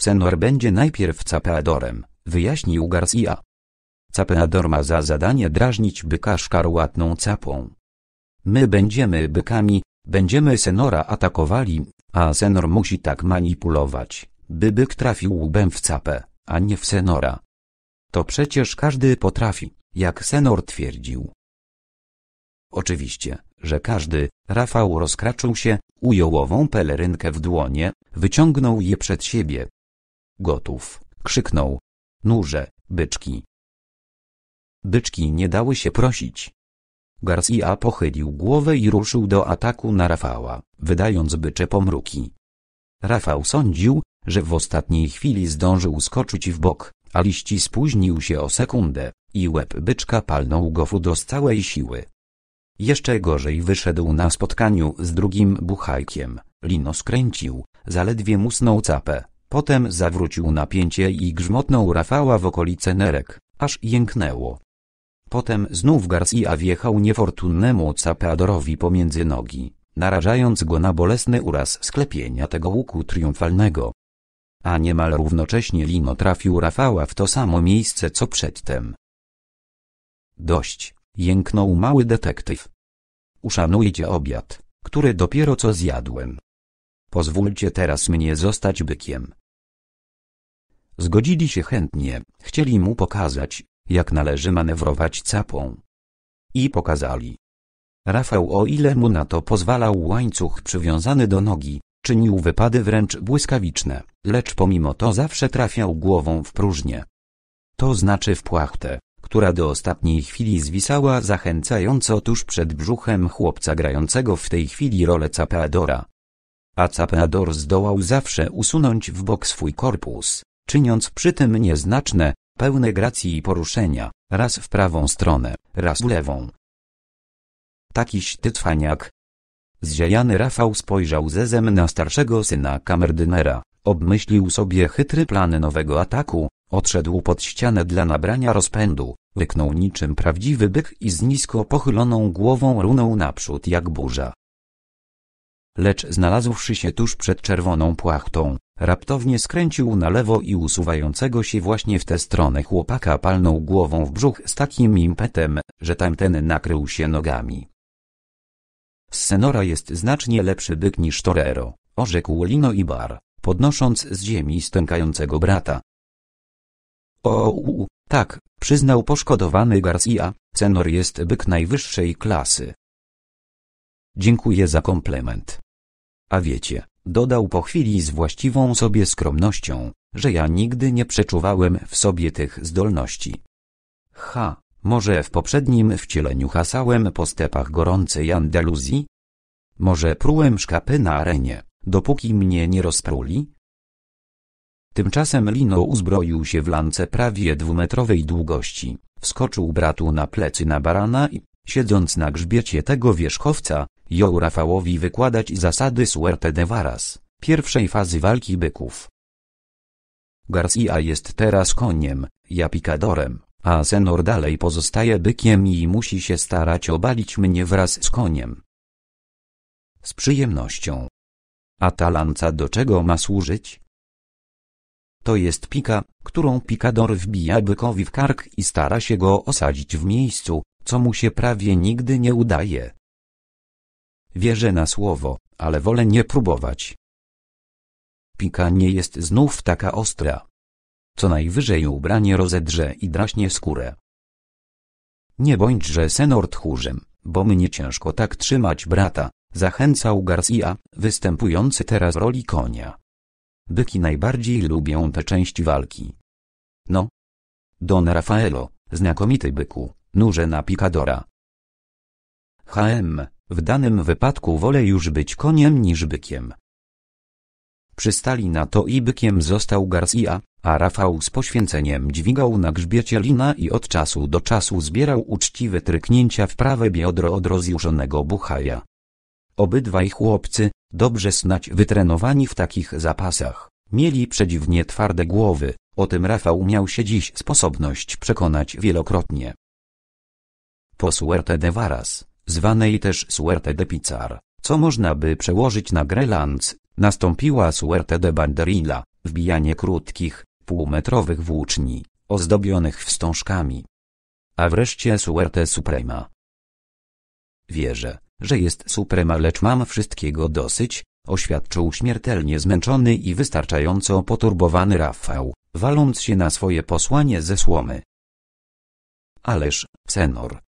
S2: Senor będzie najpierw capeadorem, wyjaśnił Garcia. Capeador ma za zadanie drażnić byka szkarłatną capłą. My będziemy bykami, będziemy senora atakowali, a senor musi tak manipulować, by byk trafił łbem w capę, a nie w senora. To przecież każdy potrafi, jak senor twierdził. Oczywiście, że każdy, Rafał rozkraczył się, ujął ową pelerynkę w dłonie, wyciągnął je przed siebie. Gotów, krzyknął. Nurze, byczki byczki nie dały się prosić. Garcia pochylił głowę i ruszył do ataku na Rafała, wydając bycze pomruki. Rafał sądził, że w ostatniej chwili zdążył skoczyć w bok, a liści spóźnił się o sekundę i łeb byczka palnął go w do z całej siły. Jeszcze gorzej wyszedł na spotkaniu z drugim buchajkiem, lino skręcił, zaledwie musnął capę, potem zawrócił napięcie i grzmotnął Rafała w okolice nerek, aż jęknęło. Potem znów Garcia wjechał niefortunnemu Capeadorowi pomiędzy nogi, narażając go na bolesny uraz sklepienia tego łuku triumfalnego. A niemal równocześnie Lino trafił Rafała w to samo miejsce co przedtem. Dość, jęknął mały detektyw. Uszanujcie obiad, który dopiero co zjadłem. Pozwólcie teraz mnie zostać bykiem. Zgodzili się chętnie, chcieli mu pokazać, jak należy manewrować capą. I pokazali. Rafał o ile mu na to pozwalał łańcuch przywiązany do nogi, czynił wypady wręcz błyskawiczne, lecz pomimo to zawsze trafiał głową w próżnię. To znaczy w płachtę, która do ostatniej chwili zwisała zachęcająco tuż przed brzuchem chłopca grającego w tej chwili rolę capeadora. A capeador zdołał zawsze usunąć w bok swój korpus, czyniąc przy tym nieznaczne, pełne gracji i poruszenia, raz w prawą stronę, raz w lewą. Takiś ty cwaniak. Zziajany Rafał spojrzał zezem na starszego syna kamerdynera, obmyślił sobie chytry plan nowego ataku, odszedł pod ścianę dla nabrania rozpędu, wyknął niczym prawdziwy byk i z nisko pochyloną głową runął naprzód jak burza. Lecz znalazłszy się tuż przed czerwoną płachtą, Raptownie skręcił na lewo i usuwającego się właśnie w tę stronę chłopaka palnął głową w brzuch z takim impetem, że tamten nakrył się nogami. Senora jest znacznie lepszy byk niż Torero, orzekł Lino Bar, podnosząc z ziemi stękającego brata. O, u, tak, przyznał poszkodowany Garcia, Senor jest byk najwyższej klasy. Dziękuję za komplement. A wiecie, Dodał po chwili z właściwą sobie skromnością, że ja nigdy nie przeczuwałem w sobie tych zdolności. Ha, może w poprzednim wcieleniu hasałem po stepach gorącej Andaluzji? Może prułem szkapy na arenie, dopóki mnie nie rozpruli? Tymczasem Lino uzbroił się w lance prawie dwumetrowej długości, wskoczył bratu na plecy na barana i, siedząc na grzbiecie tego wierzchowca, jął Rafałowi wykładać zasady suerte de varas, pierwszej fazy walki byków. Garcia jest teraz koniem, ja pikadorem, a senor dalej pozostaje bykiem i musi się starać obalić mnie wraz z koniem. Z przyjemnością. A talanca do czego ma służyć? To jest pika, którą pikador wbija bykowi w kark i stara się go osadzić w miejscu, co mu się prawie nigdy nie udaje. Wierzę na słowo, ale wolę nie próbować. Pika nie jest znów taka ostra. Co najwyżej ubranie rozedrze i draśnie skórę. Nie bądźże senor tchórzem, bo mnie ciężko tak trzymać brata, zachęcał Garcia, występujący teraz w roli konia. Byki najbardziej lubią tę część walki. No. Don Rafaelo, znakomity byku, nurze na pikadora. HM, w danym wypadku wolę już być koniem niż bykiem. Przystali na to i bykiem został Garcia, a Rafał z poświęceniem dźwigał na grzbiecie lina i od czasu do czasu zbierał uczciwe tryknięcia w prawe biodro od rozjuszonego buchaja. Obydwaj chłopcy, dobrze snać wytrenowani w takich zapasach, mieli przedziwnie twarde głowy, o tym Rafał miał się dziś sposobność przekonać wielokrotnie. Posuerte de Varas zwanej też Suerte de Pizar, co można by przełożyć na Grelands, nastąpiła Suerte de Banderilla, wbijanie krótkich, półmetrowych włóczni, ozdobionych wstążkami. A wreszcie Suerte Suprema. Wierzę, że jest Suprema lecz mam wszystkiego dosyć, oświadczył śmiertelnie zmęczony i wystarczająco poturbowany Rafał, waląc się na swoje posłanie ze słomy. Ależ, senor,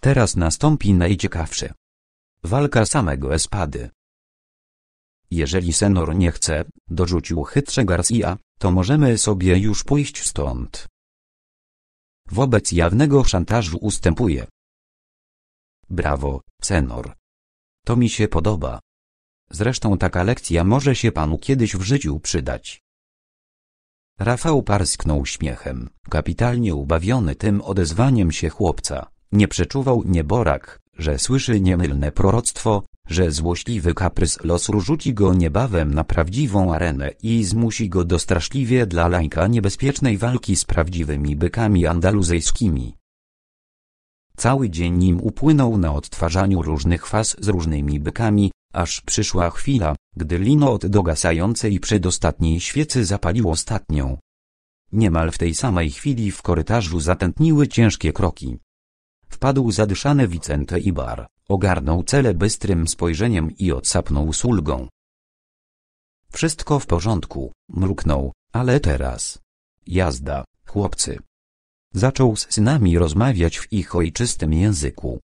S2: Teraz nastąpi najciekawsze. Walka samego Espady. Jeżeli senor nie chce, dorzucił chytrze Garcia, to możemy sobie już pójść stąd. Wobec jawnego
S1: szantażu ustępuje. Brawo, senor. To mi się
S2: podoba. Zresztą taka lekcja może się panu kiedyś w życiu przydać. Rafał parsknął śmiechem, kapitalnie ubawiony tym odezwaniem się chłopca. Nie przeczuwał nieborak, że słyszy niemylne proroctwo, że złośliwy kaprys losu rzuci go niebawem na prawdziwą arenę i zmusi go do straszliwie dla lajka niebezpiecznej walki z prawdziwymi bykami andaluzyjskimi. Cały dzień nim upłynął na odtwarzaniu różnych faz z różnymi bykami, aż przyszła chwila, gdy lino od dogasającej przedostatniej świecy zapalił ostatnią. Niemal w tej samej chwili w korytarzu zatętniły ciężkie kroki. Wpadł zadyszany Vicente Ibar, ogarnął cele bystrym spojrzeniem i odsapnął z ulgą. Wszystko w porządku, mruknął, ale teraz. Jazda, chłopcy. Zaczął z synami rozmawiać w ich ojczystym języku.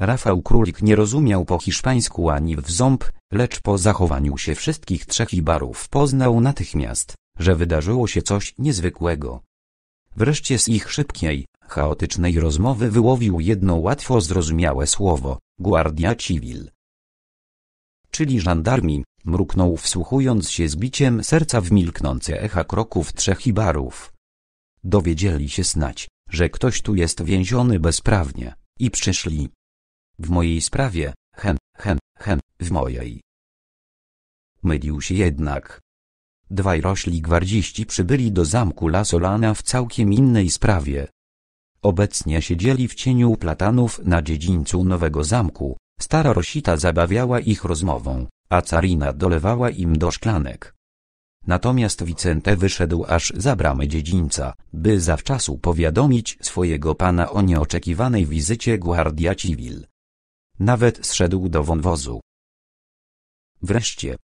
S2: Rafał Królik nie rozumiał po hiszpańsku ani w ząb, lecz po zachowaniu się wszystkich trzech Ibarów poznał natychmiast, że wydarzyło się coś niezwykłego. Wreszcie z ich szybkiej, chaotycznej rozmowy wyłowił jedno łatwo zrozumiałe słowo, Guardia Civil. Czyli żandarmi, mruknął wsłuchując się z biciem serca w milknące echa kroków trzech ibarów. Dowiedzieli się snać, że ktoś tu jest więziony bezprawnie, i przyszli. W mojej sprawie, hen, hen, hen, w mojej. Mylił się jednak. Dwaj rośli gwardziści przybyli do zamku La Solana w całkiem innej sprawie. Obecnie siedzieli w cieniu platanów na dziedzińcu nowego zamku, stara Rosita zabawiała ich rozmową, a carina dolewała im do szklanek. Natomiast Vicente wyszedł aż za bramę dziedzińca, by zawczasu powiadomić swojego pana o nieoczekiwanej wizycie Guardia Civil. Nawet zszedł do wąwozu. Wreszcie,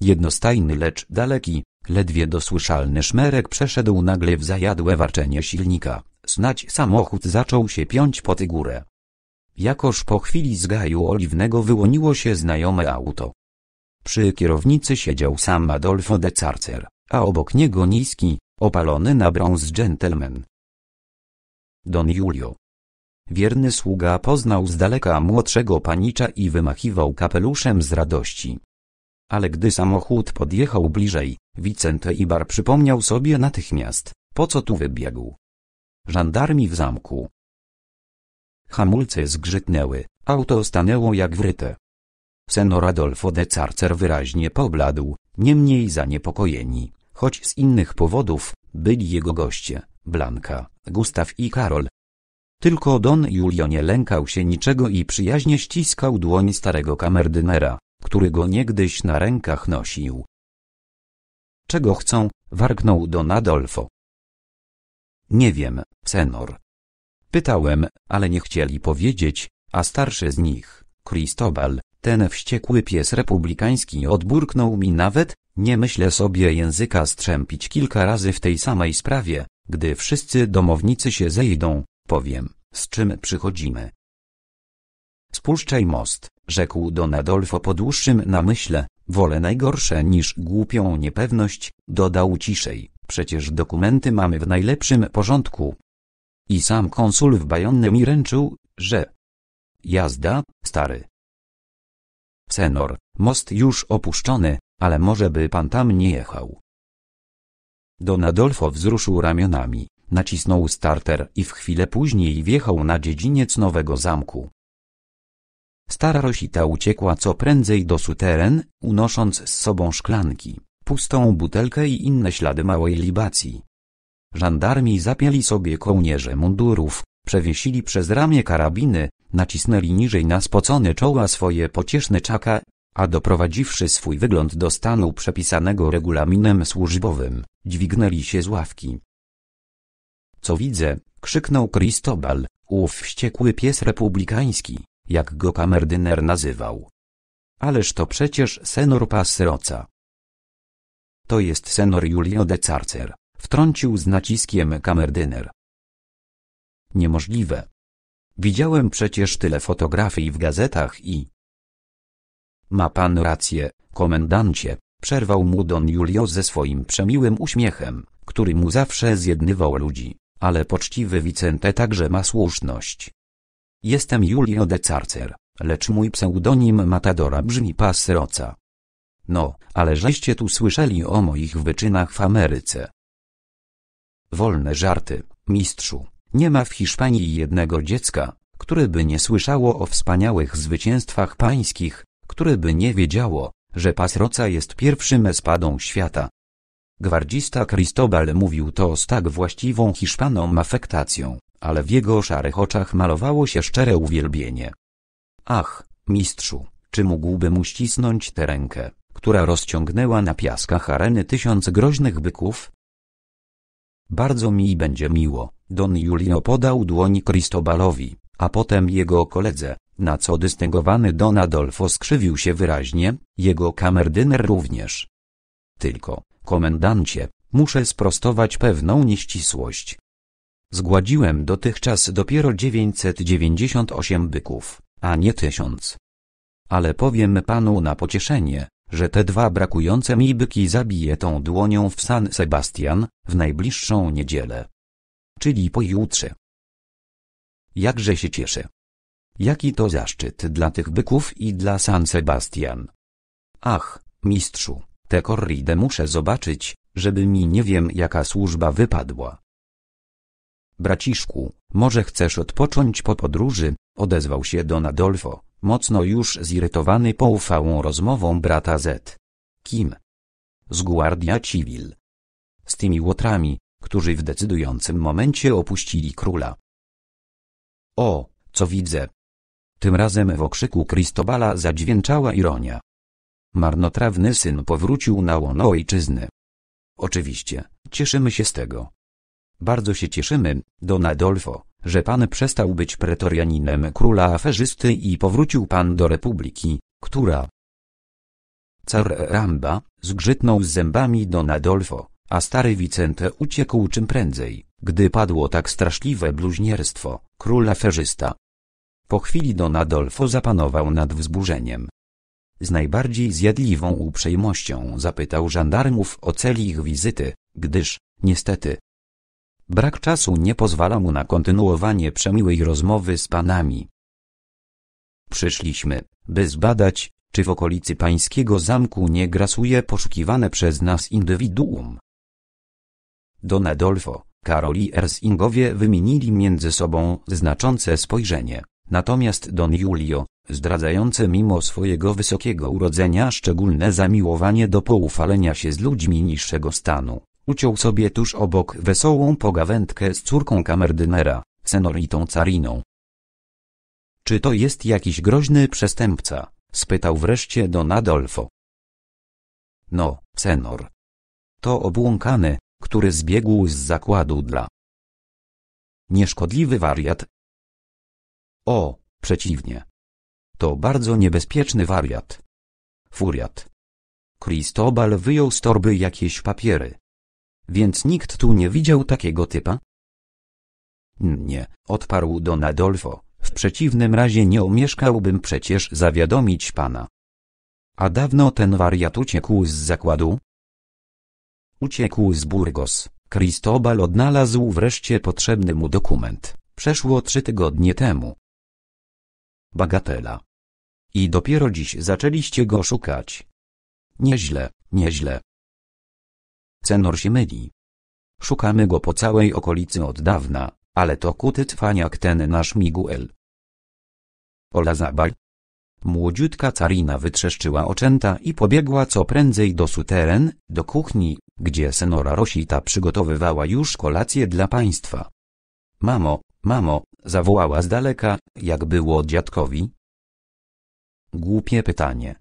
S2: Jednostajny lecz daleki, ledwie dosłyszalny szmerek przeszedł nagle w zajadłe warczenie silnika, snać samochód zaczął się piąć po górę. Jakoż po chwili z gaju oliwnego wyłoniło się znajome auto. Przy kierownicy siedział sam Adolfo de Carcer, a obok niego niski, opalony na brąz gentleman. Don Julio. Wierny sługa poznał z daleka młodszego panicza i wymachiwał kapeluszem z radości. Ale gdy samochód podjechał bliżej, Vicente Ibar przypomniał sobie natychmiast, po co tu wybiegł. Żandarmi w zamku. Hamulce zgrzytnęły, auto stanęło jak wryte. Senor Adolfo de Carcer wyraźnie pobladł, niemniej zaniepokojeni, choć z innych powodów, byli jego goście, Blanka, Gustaw i Karol. Tylko Don Julio nie lękał się niczego i przyjaźnie ściskał dłoń starego kamerdynera który go niegdyś na rękach nosił. Czego chcą? warknął Don Adolfo. Nie wiem, senor. Pytałem, ale nie chcieli powiedzieć, a starszy z nich, Cristobal, ten wściekły pies republikański odburknął mi nawet, nie myślę sobie języka strzępić kilka razy w tej samej sprawie, gdy wszyscy domownicy się zejdą, powiem, z czym przychodzimy. Spuszczaj most, rzekł Don Adolfo po dłuższym namyśle, wolę najgorsze niż głupią niepewność, dodał ciszej, przecież dokumenty mamy w najlepszym porządku. I sam konsul w Bajonny mi ręczył, że... Jazda, stary. Senor, most już opuszczony, ale może by pan tam nie jechał. Don Adolfo wzruszył ramionami, nacisnął starter i w chwilę później wjechał na dziedziniec nowego zamku. Stara Rosita uciekła co prędzej do suteren, unosząc z sobą szklanki, pustą butelkę i inne ślady małej libacji. Żandarmi zapięli sobie kołnierze mundurów, przewiesili przez ramię karabiny, nacisnęli niżej na spocone czoła swoje pocieszne czaka, a doprowadziwszy swój wygląd do stanu przepisanego regulaminem służbowym, dźwignęli się z ławki. Co widzę, krzyknął Kristobal, ów wściekły pies republikański jak go kamerdyner nazywał. Ależ to przecież senor Pasroca. To jest senor Julio de Carcer, wtrącił z naciskiem kamerdyner. Niemożliwe. Widziałem przecież tyle fotografii w gazetach i... Ma pan rację, komendancie, przerwał mu don Julio ze swoim przemiłym uśmiechem, który mu zawsze zjednywał ludzi, ale poczciwy Vicente także ma słuszność. Jestem Julio de Carcer, lecz mój pseudonim Matadora brzmi Pasroca. No, ale żeście tu słyszeli o moich wyczynach w Ameryce. Wolne żarty, mistrzu. Nie ma w Hiszpanii jednego dziecka, które by nie słyszało o wspaniałych zwycięstwach pańskich, które by nie wiedziało, że Pasroca jest pierwszym espadą świata. Gwardzista Cristobal mówił to z tak właściwą Hiszpaną afektacją, ale w jego szarych oczach malowało się szczere uwielbienie. Ach, mistrzu, czy mógłbym uścisnąć tę rękę, która rozciągnęła na piaskach areny tysiąc groźnych byków? Bardzo mi będzie miło, Don Julio podał dłoń Cristobalowi, a potem jego koledze, na co dystyngowany Don Adolfo skrzywił się wyraźnie, jego kamerdyner również. Tylko, komendancie, muszę sprostować pewną nieścisłość, Zgładziłem dotychczas dopiero 998 byków, a nie tysiąc. Ale powiem panu na pocieszenie, że te dwa brakujące mi byki zabiję tą dłonią w San Sebastian, w najbliższą niedzielę. Czyli pojutrze. Jakże się cieszę. Jaki to zaszczyt dla tych byków i dla San Sebastian. Ach, mistrzu, te korridę muszę zobaczyć, żeby mi nie wiem jaka służba wypadła. Braciszku, może chcesz odpocząć po podróży? Odezwał się Don Adolfo, mocno już zirytowany poufałą rozmową brata Z. Kim? Z Guardia Civil. Z tymi łotrami, którzy w decydującym momencie opuścili króla. O, co widzę! Tym razem w okrzyku Cristobala zadźwięczała ironia. Marnotrawny syn powrócił na łono ojczyzny. Oczywiście, cieszymy się z tego, bardzo się cieszymy, Don Adolfo, że pan przestał być pretorianinem króla aferzysty i powrócił pan do republiki, która... Car Ramba, zgrzytnął z zębami Don Adolfo, a stary Vicente uciekł czym prędzej, gdy padło tak straszliwe bluźnierstwo, król aferzysta. Po chwili Don Adolfo zapanował nad wzburzeniem. Z najbardziej zjadliwą uprzejmością zapytał żandarmów o cel ich wizyty, gdyż, niestety, Brak czasu nie pozwala mu na kontynuowanie przemiłej rozmowy z panami. Przyszliśmy, by zbadać, czy w okolicy pańskiego zamku nie grasuje poszukiwane przez nas indywiduum. Don Adolfo, Karoli Ersingowie wymienili między sobą znaczące spojrzenie, natomiast Don Julio, zdradzające mimo swojego wysokiego urodzenia szczególne zamiłowanie do poufalenia się z ludźmi niższego stanu, Uciął sobie tuż obok wesołą pogawędkę z córką kamerdynera, senoritą Cariną. Czy to jest jakiś groźny przestępca? spytał wreszcie
S1: Don Adolfo. No, senor. To obłąkany, który zbiegł z zakładu dla. Nieszkodliwy wariat. O, przeciwnie. To bardzo niebezpieczny wariat. Furiat. Cristobal wyjął z torby jakieś papiery.
S2: Więc nikt tu nie widział takiego typa? Nie, odparł Don Adolfo, w przeciwnym razie nie omieszkałbym przecież zawiadomić pana. A dawno ten wariat uciekł z zakładu? Uciekł z Burgos. Cristobal odnalazł wreszcie potrzebny mu dokument. Przeszło trzy tygodnie temu. Bagatela. I dopiero dziś zaczęliście go szukać. Nieźle, nieźle. Cenor się myli. Szukamy go po całej okolicy od dawna, ale to kuty cwaniak ten nasz Miguel. Ola zabal. Młodziutka carina wytrzeszczyła oczęta i pobiegła co prędzej do suteren, do kuchni, gdzie senora Rosita przygotowywała już kolację dla państwa. Mamo, mamo, zawołała z daleka, jak było dziadkowi. Głupie pytanie.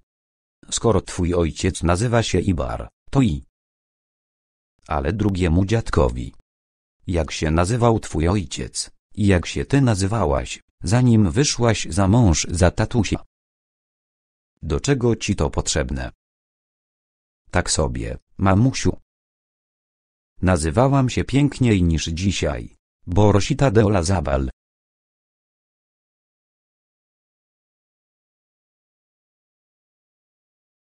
S2: Skoro twój ojciec nazywa się Ibar, to i ale drugiemu dziadkowi. Jak się nazywał twój ojciec? I jak się ty nazywałaś, zanim wyszłaś za mąż za tatusia? Do czego
S1: ci to potrzebne? Tak sobie, mamusiu. Nazywałam się piękniej niż dzisiaj. Borosita de Olazabal.